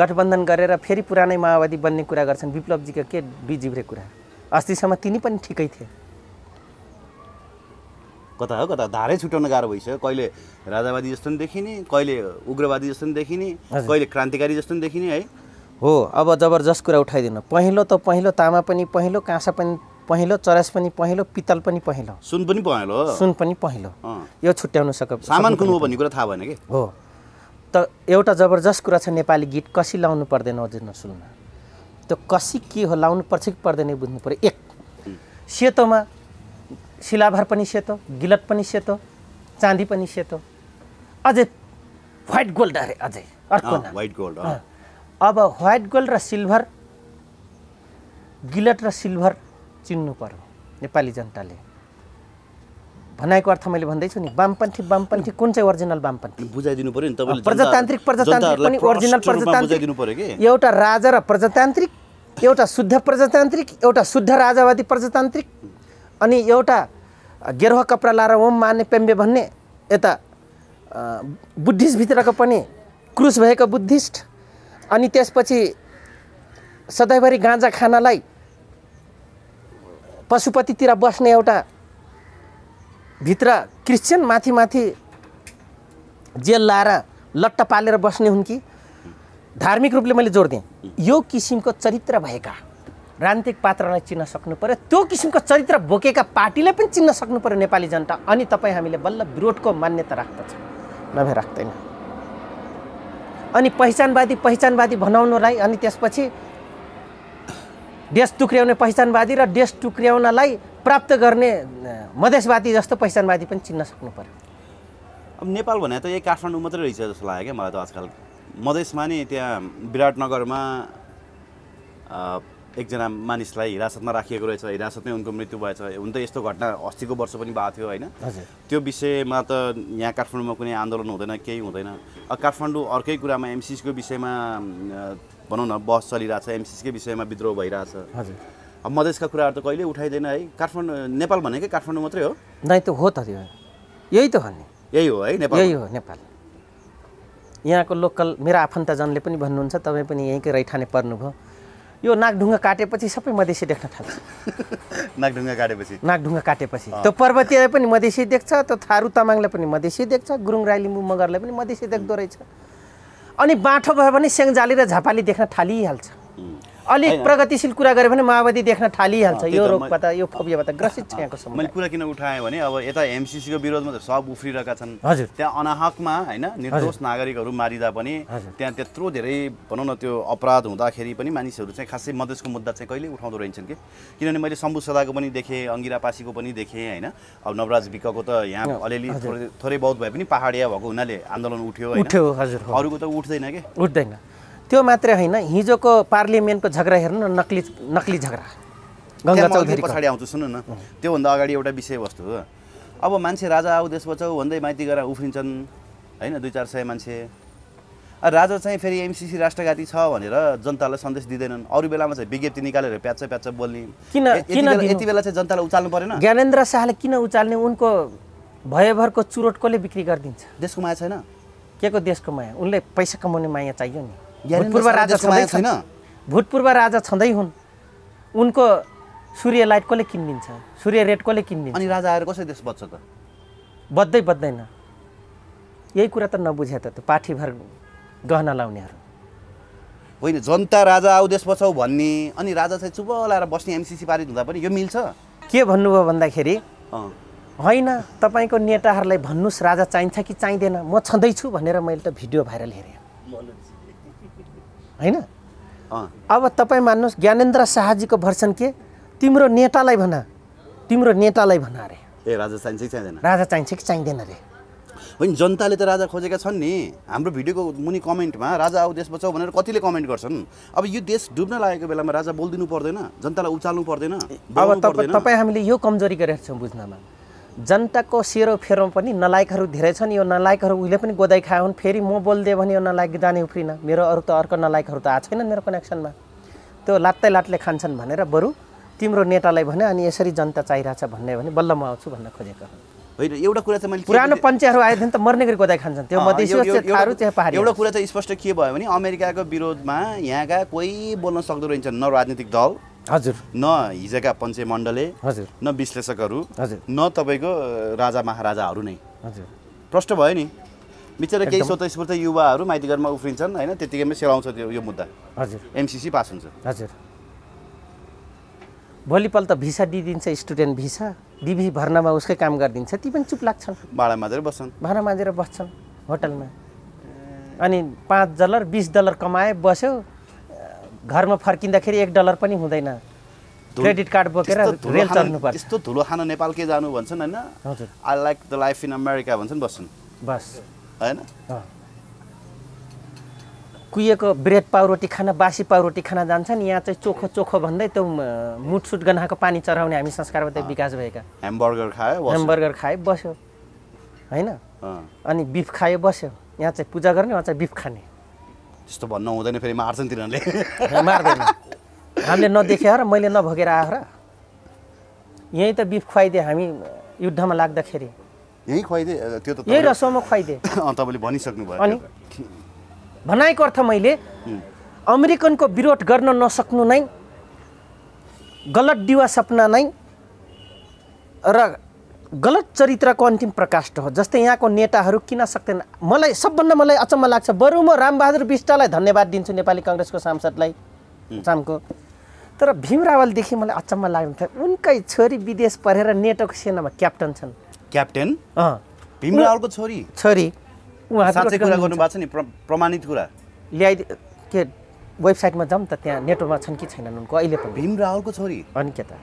गठबन्धन गरेर फेरि पुरानै माओवादी बन्ने कुरा गर्छन् विप्लवजीको के बिजिब्रे कुरा अस्तिसम्म तिनी पनि ठिकै थिए कता हो कता धारै छुट्याउन गाह्रो भइसक्यो कहिले राजावादी जस्तो पनि देखिने कहिले उग्रवादी जस्तो पनि देखिने कहिले क्रान्तिकारी जस्तो पनि देखिने है हो अब जबरजस्त कुरा उठाइदिनु पहिलो त पहिलो तामा पनि पहिलो काँसा पनि पहिलो चरास पनि पहिलो पितल पनि पहिलो सुन पनि पहिलो सुन पनि पहिलो यो छुट्याउन सक सामान कुन हो भन्ने कुरा थाहा भएन कि हो त एउटा जबरजस्त कुरा छ नेपाली गीत कसी लाउनु पर्दैन हजुर सुन्न त्यो कसी के हो लाउनु पर्छ कि पर्दैन बुझ्नु पऱ्यो एक सेतोमा शिलाभार पनि सेतो गिलट पनि सेतो चाँदी पनि सेतो अझै व्हाइट गोल्ड अरे अझै अर्को व्हाइट गोल्ड अब व्हाइट गोल्ड र सिल्भर गिलट र सिल्भर चिन्नु पर्यो नेपाली जनताले भनाइको अर्थ मैले भन्दैछु नि वामपन्थी वामपन्थी कुन चाहिँ ओरिजिनल वामपन्थी बुझाइदिनु पर्यो नि प्रजातान्त्रिक प्रजातान्त्रिक पनि ओरिजिनल प्रजातान्त्रिक एउटा राजा र प्रजातान्त्रिक एउटा शुद्ध प्रजातान्त्रिक एउटा शुद्ध राजावादी प्रजातान्त्रिक अनि एउटा गेरुवा कपडा लाएर ओम मान्ने पेम्बे भन्ने यता बुद्धिस्टभित्रको पनि क्रुस भएको बुद्धिस्ट अनि त्यसपछि सधैँभरि गाँजा खानालाई पशुपतितिर बस्ने एउटा भित्र क्रिस्चियन माथि माथि जेल लाएर लट्ट पालेर बस्ने हुन् कि धार्मिक रूपले मैले जोड दिएँ यो किसिमको चरित्र भएका रान्तिक पात्रलाई चिन्न सक्नु पऱ्यो त्यो किसिमको चरित्र बोकेका पार्टीलाई पनि चिन्न सक्नु पऱ्यो नेपाली जनता अनि तपाईँ हामीले बल्ल विरोधको मान्यता राख्दछ नभए राख्दैन अनि पहिचानवादी पहिचानवादी बनाउनुलाई अनि त्यसपछि देश टुक्र्याउने पहिचानवादी र देश टुक्र्याउनलाई प्राप्त गर्ने मधेसवादी जस्तो पहिचानवादी पनि चिन्न सक्नु पऱ्यो अब नेपाल भने त यही काठमाडौँ मात्रै रहेछ जस्तो लाग्यो क्या मलाई त आजकल मधेसमा नि त्यहाँ विराटनगरमा एकजना मानिसलाई हिरासतमा राखिएको रहेछ हिरासतमै उनको मृत्यु भएछ हुन त यस्तो घटना अस्तिको वर्ष पनि भएको थियो होइन त्यो विषयमा त यहाँ काठमाडौँमा कुनै आन्दोलन हुँदैन केही हुँदैन काठमाडौँ अर्कै कुरामा एमसिसीको विषयमा भनौँ न बस चलिरहेछ एमसिसीकै विषयमा विद्रोह भइरहेछ अब मधेसका कुराहरू त कहिले उठाइँदैन है काठमाडौँ नेपाल भनेकै काठमाडौँ मात्रै हो नै त हो त यही त हो नि यही हो है नेपाल यही हो नेपाल यहाँको लोकल मेरा आफन्तजनले पनि भन्नुहुन्छ तपाईँ पनि यहीँकै रैठाने पर्नुभयो यो नागढुङ्गा काटेपछि सबै मधेसी देख्न थाल्छ नागढुङ्गा काटेपछि नागढुङ्गा काटेपछि त्यो पर्वतीयलाई पनि मधेसी देख्छ त्यो थारू तामाङलाई पनि मधेसी देख्छ गुरुङ राई लिम्बू मगरलाई पनि मधेसी देख्दो रहेछ अनि बाठो भयो भने सेङ्जाली र झापाली देख्न थालिहाल्छ अलिक प्रगतिशील कुरा गऱ्यो भने माओवादी देख्न थालिहाल्छ यो रोगबाट यो त ग्रसित छ यहाँको मैले कुरा किन उठाएँ भने अब यता एमसिसीको विरोधमा त सब उफ्रिरहेका छन् हजुर त्यहाँ अनाहकमा होइन निर्दोष नागरिकहरू मारिँदा पनि त्यहाँ त्यत्रो धेरै भनौँ न त्यो अपराध हुँदाखेरि पनि मानिसहरू चाहिँ खासै मधेसको मुद्दा चाहिँ कहिले उठाउँदो रहेछन् कि किनभने मैले शम्भु सदाको पनि देखेँ अङ्गिरा पासीको पनि देखेँ होइन अब नवराज विकको त यहाँ अलिअलि थोरै थोरै बहुत भए पनि पहाडिया भएको हुनाले आन्दोलन उठ्यो होइन अरूको त उठ्दैन कि उठ्दैन त्यो मात्रै होइन हिजोको पार्लियामेन्टको झगडा हेर्नु न नक्ली नक्ली झगडा गङ्गा चौधरी पछाडि आउँछु सुन्नु न त्योभन्दा अगाडि एउटा विषयवस्तु हो अब मान्छे राजा आऊ देश बचाऊ भन्दै माइती गरेर उफ्रिन्छन् होइन दुई चार सय मान्छे राजा चाहिँ फेरि एमसिसी राष्ट्रघाती छ भनेर जनतालाई सन्देश दिँदैनन् अरू बेलामा चाहिँ विज्ञप्ति निकालेर प्याच प्याच बोल्ने किन यति बेला चाहिँ जनतालाई उचाल्नु परेन ज्ञानेन्द्र शाहले किन उचाल्ने उनको भयभरको चुरोट कसले बिक्री गरिदिन्छ देशको माया छैन के को देशको माया उनले पैसा कमाउने माया चाहियो नि भूतपूर्व राजा छँदै छैन भूतपूर्व राजा छँदै हुन् उनको सूर्य लाइट कसले किनिदिन्छ सूर्य रेट कसले किनिदिन्छ अनि राजा आएर कसरी देश बच्छ त बच्दै बच्दैन यही कुरा त नबुझे त त्यो पाठीभर गहना लाउनेहरू होइन जनता राजा आऊ देश बचाऊ भन्ने अनि राजा चाहिँ चुप लाएर बस्ने एमसिसी पारित हुँदा पनि यो मिल्छ के भन्नुभयो भन्दाखेरि होइन तपाईँको नेताहरूलाई भन्नुहोस् राजा चाहिन्छ कि चाहिँदैन म छँदैछु भनेर मैले त भिडियो भाइरल हेरेँ होइन अब तपाईँ मान्नुहोस् ज्ञानेन्द्र शाहजीको भर्सन के तिम्रो नेतालाई भन तिम्रो नेतालाई भन अरे ए राजा चाहिन्छ कि चाहिँदैन राजा चाहिन्छ कि चाहिँदैन अरे होइन जनताले त राजा खोजेका छन् नि हाम्रो भिडियोको मुनि कमेन्टमा राजा आऊ देश बचाऊ भनेर कतिले कमेन्ट गर्छन् अब यो देश डुब्न लागेको बेलामा राजा बोलिदिनु पर्दैन जनतालाई उचाल्नु पर्दैन अब तपाईँ हामीले यो कमजोरी गरेका छौँ बुझ्नमा जनताको सेरोफेरोमा पनि नलायकहरू धेरै छन् यो नलायकहरू उहिले पनि गोदाई खायो भने फेरि म बोलिदियो भने यो नलायक जाने उफ्रिन मेरो अरू त अर्को नलायकहरू त आएको छैन मेरो कनेक्सनमा त्यो लात्तै लात्ले खान्छन् भनेर बरु तिम्रो नेतालाई भने अनि यसरी जनता चाहिरहेछ भन्ने भने बल्ल म आउँछु भन्न खोजेको होइन एउटा कुरा चाहिँ मैले पुरानो पञ्चायतहरू आयो भने त मर्ने गरी गोदाई खान्छन् त्यो एउटा कुरा चाहिँ स्पष्ट के भयो भने अमेरिकाको विरोधमा यहाँका कोही बोल्न सक्दो रहेछन् न राजनीतिक दल हजुर न हिजोका पञ्चे मण्डले हजुर न विश्लेषकहरू हजुर न तपाईँको राजा महाराजाहरू नै हजुर प्रष्ट भयो नि बिचरा केही स्फूर्त युवाहरू माइतीघरमा उफ्रिन्छन् होइन त्यतिकैमा सेलाउँछ त्यो यो मुद्दा हजुर एमसिसी पास हुन्छ हजुर भोलिपल्ट भिसा दिइदिन्छ स्टुडेन्ट भिसा डिभी भर्नामा उसकै काम गरिदिन्छ ती पनि चुप लाग्छन् भाडा माझेर बस्छन् भाडा माझेर बस्छन् होटलमा अनि पाँच डलर बिस डलर कमाए बस्यो घरमा फर्किँदाखेरि एक डलर पनि हुँदैन क्रेडिट कार्ड बोकेर रेल पर्छ यस्तो धुलो खान नेपालकै जानु भन्छन् होइन I like the life in America भन्छन् बस्छन् बस होइन कुहिएको ब्रेड पाउरोटी खान बासी पाउरोटी खान जान्छन् यहाँ चाहिँ चोखो चोखो भन्दै त्यो मुटसुट गनाएको पानी चढाउने हामी संस्कारबाट विकास भएका ह्यामबर्गर खायो ह्यामबर्गर खायो बस्यो होइन अनि बिफ खायो बस्यो यहाँ चाहिँ पूजा गर्ने उहाँ चाहिँ बिफ खाने त्यस्तो भन्नु हुँदैन फेरि मार्छन् तिनीहरूले मार्दैन हामीले नदेखे र मैले नभोगेर आयो र यहीँ त बिफ खुवाइदिए हामी युद्धमा लाग्दाखेरि यहीँ खुवाइदिए त्यो त यही रसोमा खुवाइदिए तपाईँले भनिसक्नु भयो अनि भनाएको अर्थ मैले अमेरिकनको विरोध गर्न नसक्नु नै गलत डिवा सपना नै र गलत चरित्रको अन्तिम प्रकाश हो जस्तै यहाँको नेताहरू किन सक्दैन मलाई सबभन्दा मलाई अचम्म लाग्छ बरु म रामबहादुर विष्टलाई धन्यवाद दिन्छु नेपाली कङ्ग्रेसको सांसदलाई चामको तर भीम रावलदेखि मलाई अचम्म लाग्नु थियो उनकै छोरी विदेश पढेर नेटोको सेनामा क्याप्टन छन् क्याप्टन भीम रावलको छोरी छोरी कुरा छ नि प्रमाणित कुरा ल्याइ के वेबसाइटमा जाउँ त त्यहाँ नेटोमा छन् कि छैनन् उनको अहिले पनि भीम रावलको छोरी अनि के त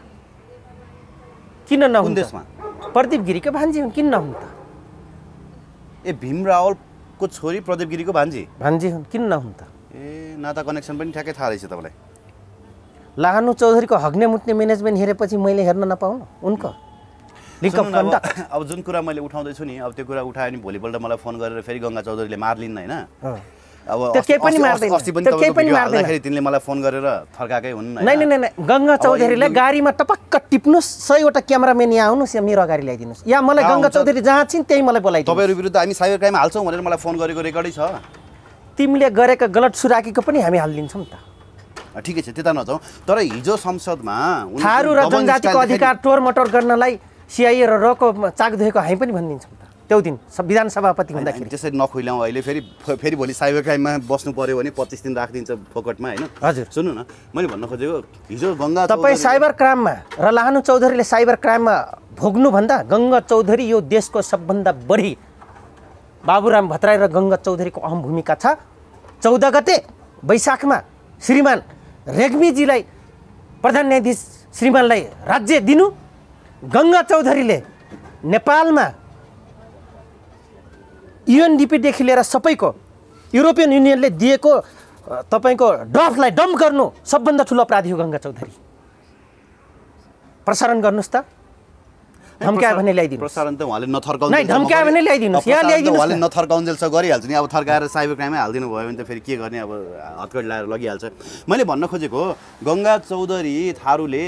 किन नहुन्छ प्रदीप गिरीको भान्जी हुन् किन नहुन् त ए भीम रावलको छोरी प्रदीप गिरीको भान्जी भान्जी हुन् किन नहुन् त ए नाता कनेक्सन पनि ठ्याक्कै थाहा रहेछ तपाईँलाई लानु चौधरीको हग्ने मुट्ने म्यानेजमेन्ट हेरेपछि मैले हेर्न नपाउनु उनको अब जुन कुरा मैले उठाउँदैछु नि अब त्यो कुरा उठायो भने भोलिपल्ट मलाई फोन गरेर फेरि गङ्गा चौधरीले मार्लिन्न होइन अब त्यो केही पनि मार्दैन तिनले मलाई फोन गरेर थर्काकै हुन् नै नै गङ्गा चौधरीलाई गाडीमा टपक्क टिप्नुहोस् सयवटा क्यामराम्यान यहाँ आउनुहोस् या मेरो अगाडि ल्याइदिनुहोस् या मलाई गङ्गा चौधरी जहाँ छिन् त्यही मलाई बोलाइ तपाईँहरू विरुद्ध हामी साइबर क्राइम हाल्छौँ भनेर मलाई फोन गरेको रेकर्डै छ तिमीले गरेका गलत सुराकीको पनि हामी हालिदिन्छौँ त ठिकै छ त्यता नजाउँ तर हिजो संसदमा थारू र जनजातिको अधिकार टोर टोरमटोर गर्नलाई सिआइए र रको चाक धोएको हामी पनि भनिदिन्छौँ त्यो दिन संविधान सभापति हुँदाखेरि त्यसरी नखुल्याउँ अहिले फेरि फेरि भोलि साइबर क्राइममा बस्नु पऱ्यो भने पच्चिस दिन राखिदिन्छ फोकटमा होइन हजुर सुन्नु न मैले भन्न खोजेको हिजो गङ्गा तपाईँ साइबर क्राइममा र लानु चौधरीले साइबर क्राइममा भोग्नुभन्दा गङ्गा चौधरी यो देशको सबभन्दा बढी बाबुराम भत्राई र गङ्गा चौधरीको अहम भूमिका छ चौध गते वैशाखमा श्रीमान रेग्मीजीलाई प्रधान न्यायाधीश श्रीमानलाई राज्य दिनु गङ्गा चौधरीले नेपालमा युएनडिपीदेखि लिएर सबैको युरोपियन युनियनले दिएको तपाईँको ड्रफ्टलाई डम्प गर्नु सबभन्दा ठुलो अपराधी हो गङ्गा चौधरी प्रसारण गर्नुहोस् त धम्क्यायो भने ल्याइदिनु प्रसारण त उहाँले नथर्काउनु नै भने ल्याइदिनुहोस् यहाँ ल्याइदिनु उहाँले नथर्काउन्जेलस गरिहाल्छ नि अब थर्काएर साइबर क्राइमै हालिदिनु भयो भने त फेरि के गर्ने अब हतकडी लाएर लगिहाल्छ मैले भन्न खोजेको गङ्गा चौधरी थारूले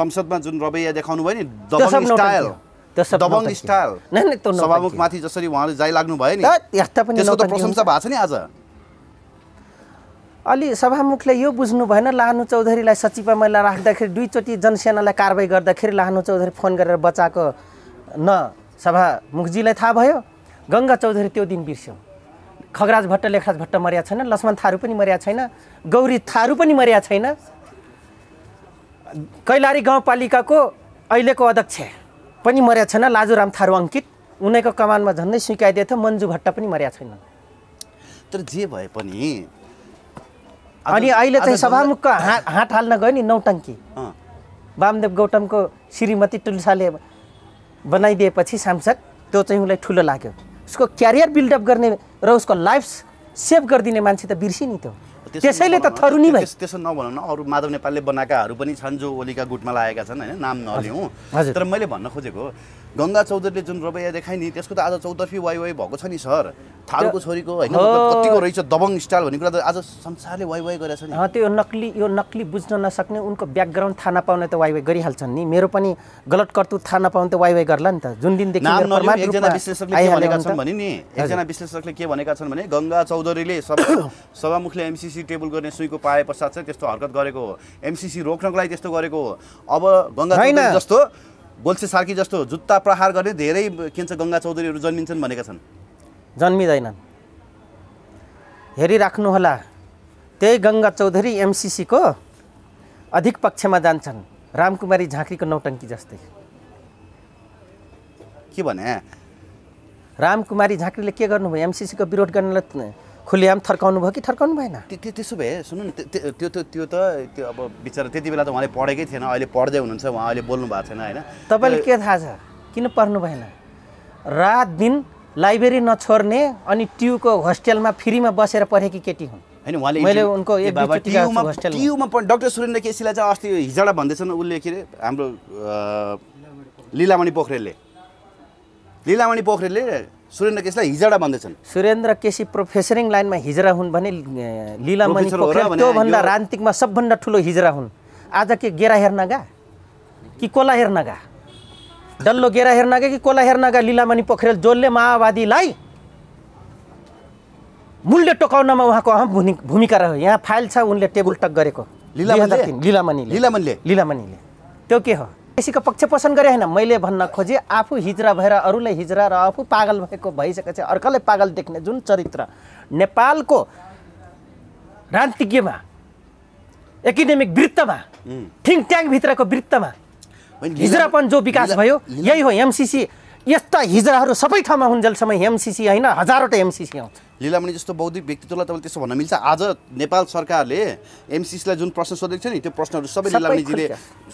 संसदमा जुन रवैया देखाउनु भयो नि स्टाइल दबङ स्टाइल सभामुख माथि जसरी उहाँले जाइ लाग्नु भयो नि यस्ता पनि प्रशंसा भएको छ नि आज अलि सभामुखले यो बुझ्नु भएन लानु चौधरीलाई सचिवमा राख्दाखेरि दुईचोटि जनसेनालाई कारवाही गर्दाखेरि लानु चौधरी फोन गरेर बचाएको न सभामुखजीलाई थाहा भयो गङ्गा चौधरी त्यो दिन बिर्स्यो खगराज भट्ट लेखराज भट्ट मर्या छैन लक्ष्मण थारू पनि मर्या छैन गौरी थारू पनि मर्या छैन कैलारी गाउँपालिकाको अहिलेको अध्यक्ष पनि मर्या छैन लाजुराम थारू अङ्कित उनैको कमानमा झन्डै सिकाइदिएको थियो मन्जु भट्ट पनि मर्या छैन तर जे भए पनि अनि अहिले चाहिँ सभामुखको हात हात हाल्न गयो नि नौटङ्की वामदेव गौतमको श्रीमती टुल्साले बनाइदिएपछि सांसद त्यो चाहिँ उसलाई ठुलो लाग्यो उसको क्यारियर बिल्डअप गर्ने र उसको लाइफ सेभ गरिदिने मान्छे त बिर्सियो नि त्यो त्यसैले त थरुनी भाइ त्यसो नभनौँ न अरू माधव नेपालले बनाएकाहरू पनि छन् जो ओलीका गुटमा लागेका छन् होइन नाम नलिउँ तर मैले भन्न खोजेको गङ्गा चौधरीले जुन रवैया देखाए नि त्यसको त आज चौतर्फी वाइ वाइ भएको छ नि सर थारूको छोरीको होइन कतिको रहेछ दबङ स्टाइल भन्ने कुरा त आज संसारले वाइ वाइ गरेछ नि त्यो नक्ली यो नक्ली बुझ्न नसक्ने उनको ब्याकग्राउन्ड थाहा नपाउने त वाइ वाइ गरिहाल्छन् नि मेरो पनि गलत कर्तु थाहा नपाउने त वाइ वाइ गर्ला नि त जुन दिनदेखि एकजना विश्लेषकले भनेका छन् भने नि एकजना विश्लेषकले के भनेका छन् भने गङ्गा चौधरीले सभामुखले एमसिसी टेबल गर्ने सुईको पाए पश्चात चाहिँ त्यस्तो हरकत गरेको हो एमसिसी रोक्नको लागि त्यस्तो गरेको हो अब गङ्गा जस्तो गोल्से सार्की जस्तो जुत्ता प्रहार गर्ने धेरै के भन्छ गङ्गा चौधरीहरू जन्मिन्छन् भनेका छन् जन्मिँदैनन् होला त्यही गङ्गा चौधरी एमसिसीको अधिक पक्षमा जान्छन् रामकुमारी झाँक्रीको नौटङ्की जस्तै के भने रामकुमारी झाँक्रीले के गर्नुभयो एमसिसीको विरोध गर्नलाई खुलियाम थर्काउनु भयो कि थर्काउनु भएन त्यसो भए सुन्नु न त्यो त्यो त्यो त त्यो अब बिचरा त्यति बेला त उहाँले पढेकै थिएन अहिले पढ्दै हुनुहुन्छ उहाँ अहिले बोल्नु भएको छैन होइन तपाईँले के थाहा छ किन पढ्नु भएन रात दिन लाइब्रेरी नछोड्ने अनि ट्युको होस्टेलमा फ्रीमा बसेर पढेकी केटी हुन् होइन उहाँले मैले उनको ट्युमा डक्टर सुरेन्द्र केसीलाई चाहिँ अस्ति हिजडा भन्दैछन् उसले के अरे हाम्रो लिलामणि पोखरेलले लिलामणि पोखरेलले सुरेन्द्र केसीलाई हिजडा भन्दैछन् सुरेन्द्र केसी प्रोफेसरिङ लाइनमा हिजरा हुन् भने लिलामणि पोखरेल त्योभन्दा रान्तिकमा सबभन्दा ठुलो हिजरा हुन् आज के गेरा हेर्न गा कि कोला हेर्न गा डल्लो गेरा हेर्न गा कि कोला हेर्न गा लिलामणि पोखरेल जसले माओवादीलाई मूल्य टोकाउनमा उहाँको अहम भूमिका रह्यो यहाँ फाइल छ उनले टेबल टक गरेको लिलामणिले लिलामणिले लिलामणिले त्यो के हो यसैको पोषण गरे होइन मैले भन्न खोजेँ आफू हिजरा भएर अरूलाई हिजरा र आफू पागल भएको भइसकेपछि अर्कालाई पागल देख्ने जुन चरित्र नेपालको राजनीतिज्ञमा एकाडेमिक वृत्तमा थिङ्क ट्याङ्कभित्रको वृत्तमा हिजरापन जो विकास भयो यही हो एमसिसी यस्ता हिजराहरू सबै ठाउँमा हुन्जेलसम्म एमसिसी होइन हजारवटा एमसिसी आउँछ लिलामणि जस्तो बौद्धिक व्यक्तित्वलाई तपाईँले त्यसो भन्न मिल्छ आज नेपाल सरकारले एमसिसीलाई जुन प्रश्न सोधेको छ नि त्यो प्रश्नहरू सबै लिलामणिजीले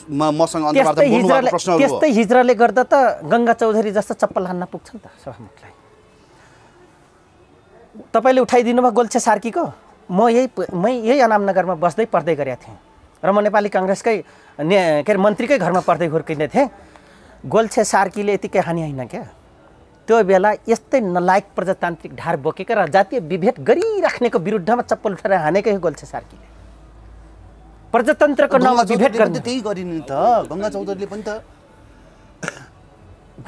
मसँग त्यस्तै हिजराले गर्दा त गङ्गा चौधरी जस्तो चप्पल हान्न पुग्छ नि त सभामुखलाई तपाईँले उठाइदिनु भयो गोल्छे सार्कीको म यही म यही अनामनगरमा बस्दै पढ्दै गरेका थिएँ र म नेपाली काङ्ग्रेसकै ने के अरे मन्त्रीकै घरमा पढ्दै हुर्किँदै थिएँ गोल्छे सार्कीले यतिकै हानि होइन क्या त्यो बेला यस्तै नलायक प्रजातान्त्रिक ढार बोकेको र जातीय विभेद गरिराख्नेको विरुद्धमा चप्पल उठाएर हानेकै गोल्छे सार्कीले प्रजातन्त्रको नाममा विभेद गर्ने त्यही गरिने त गङ्गा चौधरीले पनि त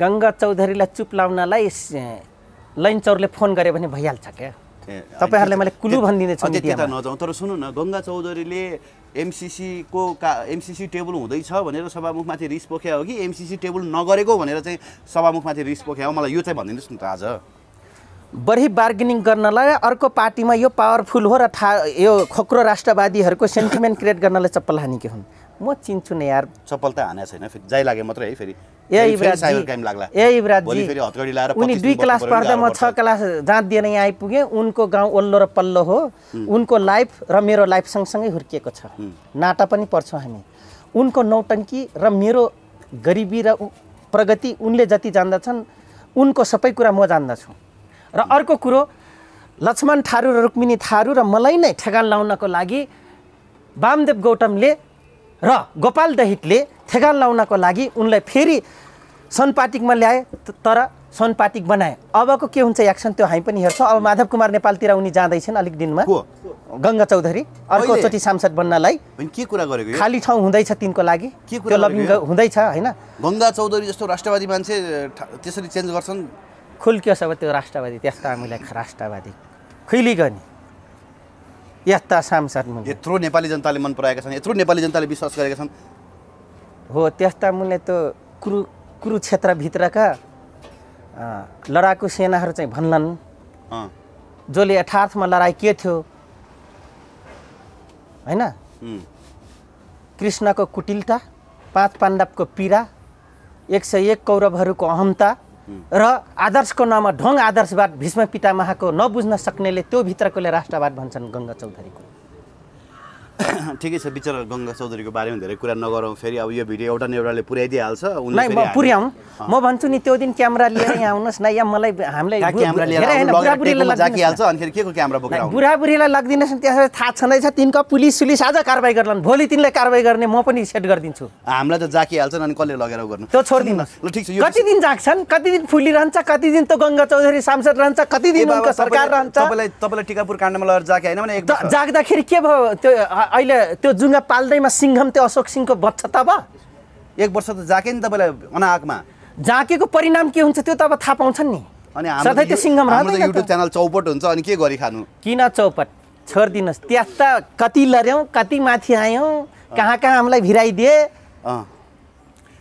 गङ्गा चौधरीलाई चुप लाउनलाई चौरले फोन गर्यो भने भइहाल्छ क्या तपाईँहरूलाई मैले कुलु भनिदिने त नजाउँ तर सुन्नु न गङ्गा चौधरीले एमसिसीको का एमसिसी टेबल हुँदैछ भनेर सभामुखमाथि रिस पोख्या हो कि एमसिसी टेबल नगरेको भनेर चाहिँ सभामुखमाथि रिस पोख्या हो मलाई यो चाहिँ भनिदिनुहोस् न त आज बढी बार्गेनिङ गर्नलाई अर्को पार्टीमा यो पावरफुल हो र था यो खोक्रो राष्ट्रवादीहरूको सेन्टिमेन्ट क्रिएट गर्नलाई चप्पल हानेकी हुन् म चिन्छु नि यार चप्पल त हानेको छैन फेरि जाइ लागे मात्रै है फेरि ए इब्राज उनी दुई क्लास पढ्दा म छ क्लास जाँच दिएर यहाँ आइपुगेँ उनको गाउँ ओल्लो र पल्लो हो उनको लाइफ र मेरो लाइफ सँगसँगै हुर्किएको छ नाटा पनि पढ्छौँ हामी उनको नौटङ्की र मेरो गरिबी र प्रगति उनले जति जान्दछन् उनको सबै कुरा म जान्दछु र अर्को कुरो लक्ष्मण थारू र रुक्मिनी थारू र मलाई नै ठेगान लाउनको लागि वामदेव गौतमले र गोपाल दहितले ठेगान लाउनको लागि उनलाई फेरि सनपाटिकमा ल्याए तर सनपाटिक बनाए अबको के हुन्छ एक्सन त्यो हामी पनि हेर्छौँ अब माधव कुमार नेपालतिर उनी जाँदैछन् अलिक दिनमा गङ्गा चौधरी अर्कोचोटि सांसद बन्नलाई के कुरा गरेको खाली ठाउँ हुँदैछ तिनको लागि के कुरा हुँदैछ होइन गङ्गा चौधरी जस्तो राष्ट्रवादी मान्छे त्यसरी चेन्ज गर्छन् खुल्कियोस् अब त्यो राष्ट्रवादी त्यस्तो हामीलाई राष्ट्रवादी खुइली गर्ने यस्ता सांसार यत्रो नेपाली जनताले मन पराएका छन् यत्रो नेपाली जनताले विश्वास गरेका छन् हो त्यस्ता मूल्य त कुरु कुरुक्षेत्रभित्रका लडाकु सेनाहरू चाहिँ भन्लान् जसले यथार्थमा लडाइँ के थियो होइन कृष्णको कुटिलता पाँच पाण्डवको पीडा एक सय एक कौरवहरूको अहमता र आदर्शको नाममा ढङ्ग आदर्शवाद भीष्म पितामहाको नबुझ्न सक्नेले त्यो भित्रकोले राष्ट्रवाद भन्छन् गङ्गा चौधरीको ठिकै छ विचार गङ्गा चौधरीको बारेमा धेरै कुरा नगरौँ फेरि अब यो भिडियो एउटा न एउटाले पुर्याइदिइहाल्छ उनलाई म पुर्याउँ म भन्छु नि त्यो दिन क्यामेरा लिएर यहाँ आउनुहोस् न या मलाई हामीले बुढाबुढीलाई क्यामेरा लगिदिनुहोस् नि त्यसलाई थाहा छ तिनको पुलिस सुलिस आज कारवाही गर्लान् भोलि तिनलाई कारवाही गर्ने म पनि सेट गरिदिन्छु हामीलाई त जाकिहाल्छ अनि कसले लगेर गर्नु त्यो छोडिदिनुहोस् ल ठिक छ कति दिन जाग्छन् कति दिन फुलिरहन्छ कति दिन त गङ्गा चौधरी सांसद रहन्छ कति दिन सरकार रहन्छ तपाईँलाई टिकापुर काण्डमा लगेर जाके होइन भने जाग्दाखेरि के भयो त्यो अहिले तपाईँले त्यो जुङ्गा पाल्दैमा सिङ्घम त्यो अशोक सिंहको बच्चा त अब एक वर्ष त जाके नि तपाईँलाई अनाकमा जाकेको परिणाम के हुन्छ त्यो त अब थाहा पाउँछन् नि अनि सधैँ त्यो सिङ्घम युट्युब च्यानल चौपट हुन्छ अनि के गरी खानु किन चौपट छोडिदिनुहोस् त्यस्ता कति लड्यौँ कति माथि आयौँ कहाँ कहाँ हामीलाई भिराइदिए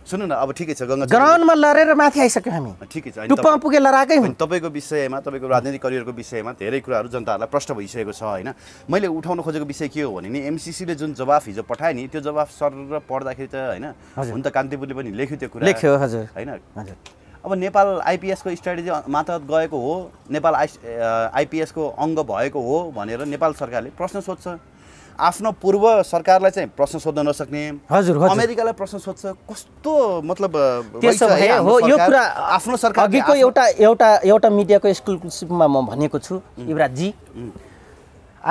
सुन्नु न अब ठिकै छ गङ्गा ग्राउन्डमा लडेर माथि आइसक्यो हामी ठिकै छ टुप्पा पुगे लडाएकै हुन् तपाईँको विषयमा तपाईँको राजनीतिक करियरको विषयमा धेरै कुराहरू जनताहरूलाई प्रश्न भइसकेको छ होइन मैले उठाउन खोजेको विषय के हो भने नि एमसिसीले जुन जवाफ हिजो पठायो नि त्यो जवाफ सर पढ्दाखेरि त होइन हुन त कान्तिपुरले पनि लेख्यो त्यो कुरा लेख्यो हजुर होइन अब नेपाल आइपिएसको स्ट्राटेजी मातहत गएको हो नेपाल आइ आइपिएसको अङ्ग भएको हो भनेर नेपाल सरकारले प्रश्न सोध्छ आफ्नो पूर्व सरकारलाई चाहिँ प्रश्न सोध्न नसक्ने हजुर अमेरिकालाई प्रश्न सोध्छ कस्तो मतलब त्यसो भए हो यो कुरा आफ्नो सरकार अघिको एउटा एउटा एउटा मिडियाको एक्सक्लुसिभमा म भनेको छु युवराजी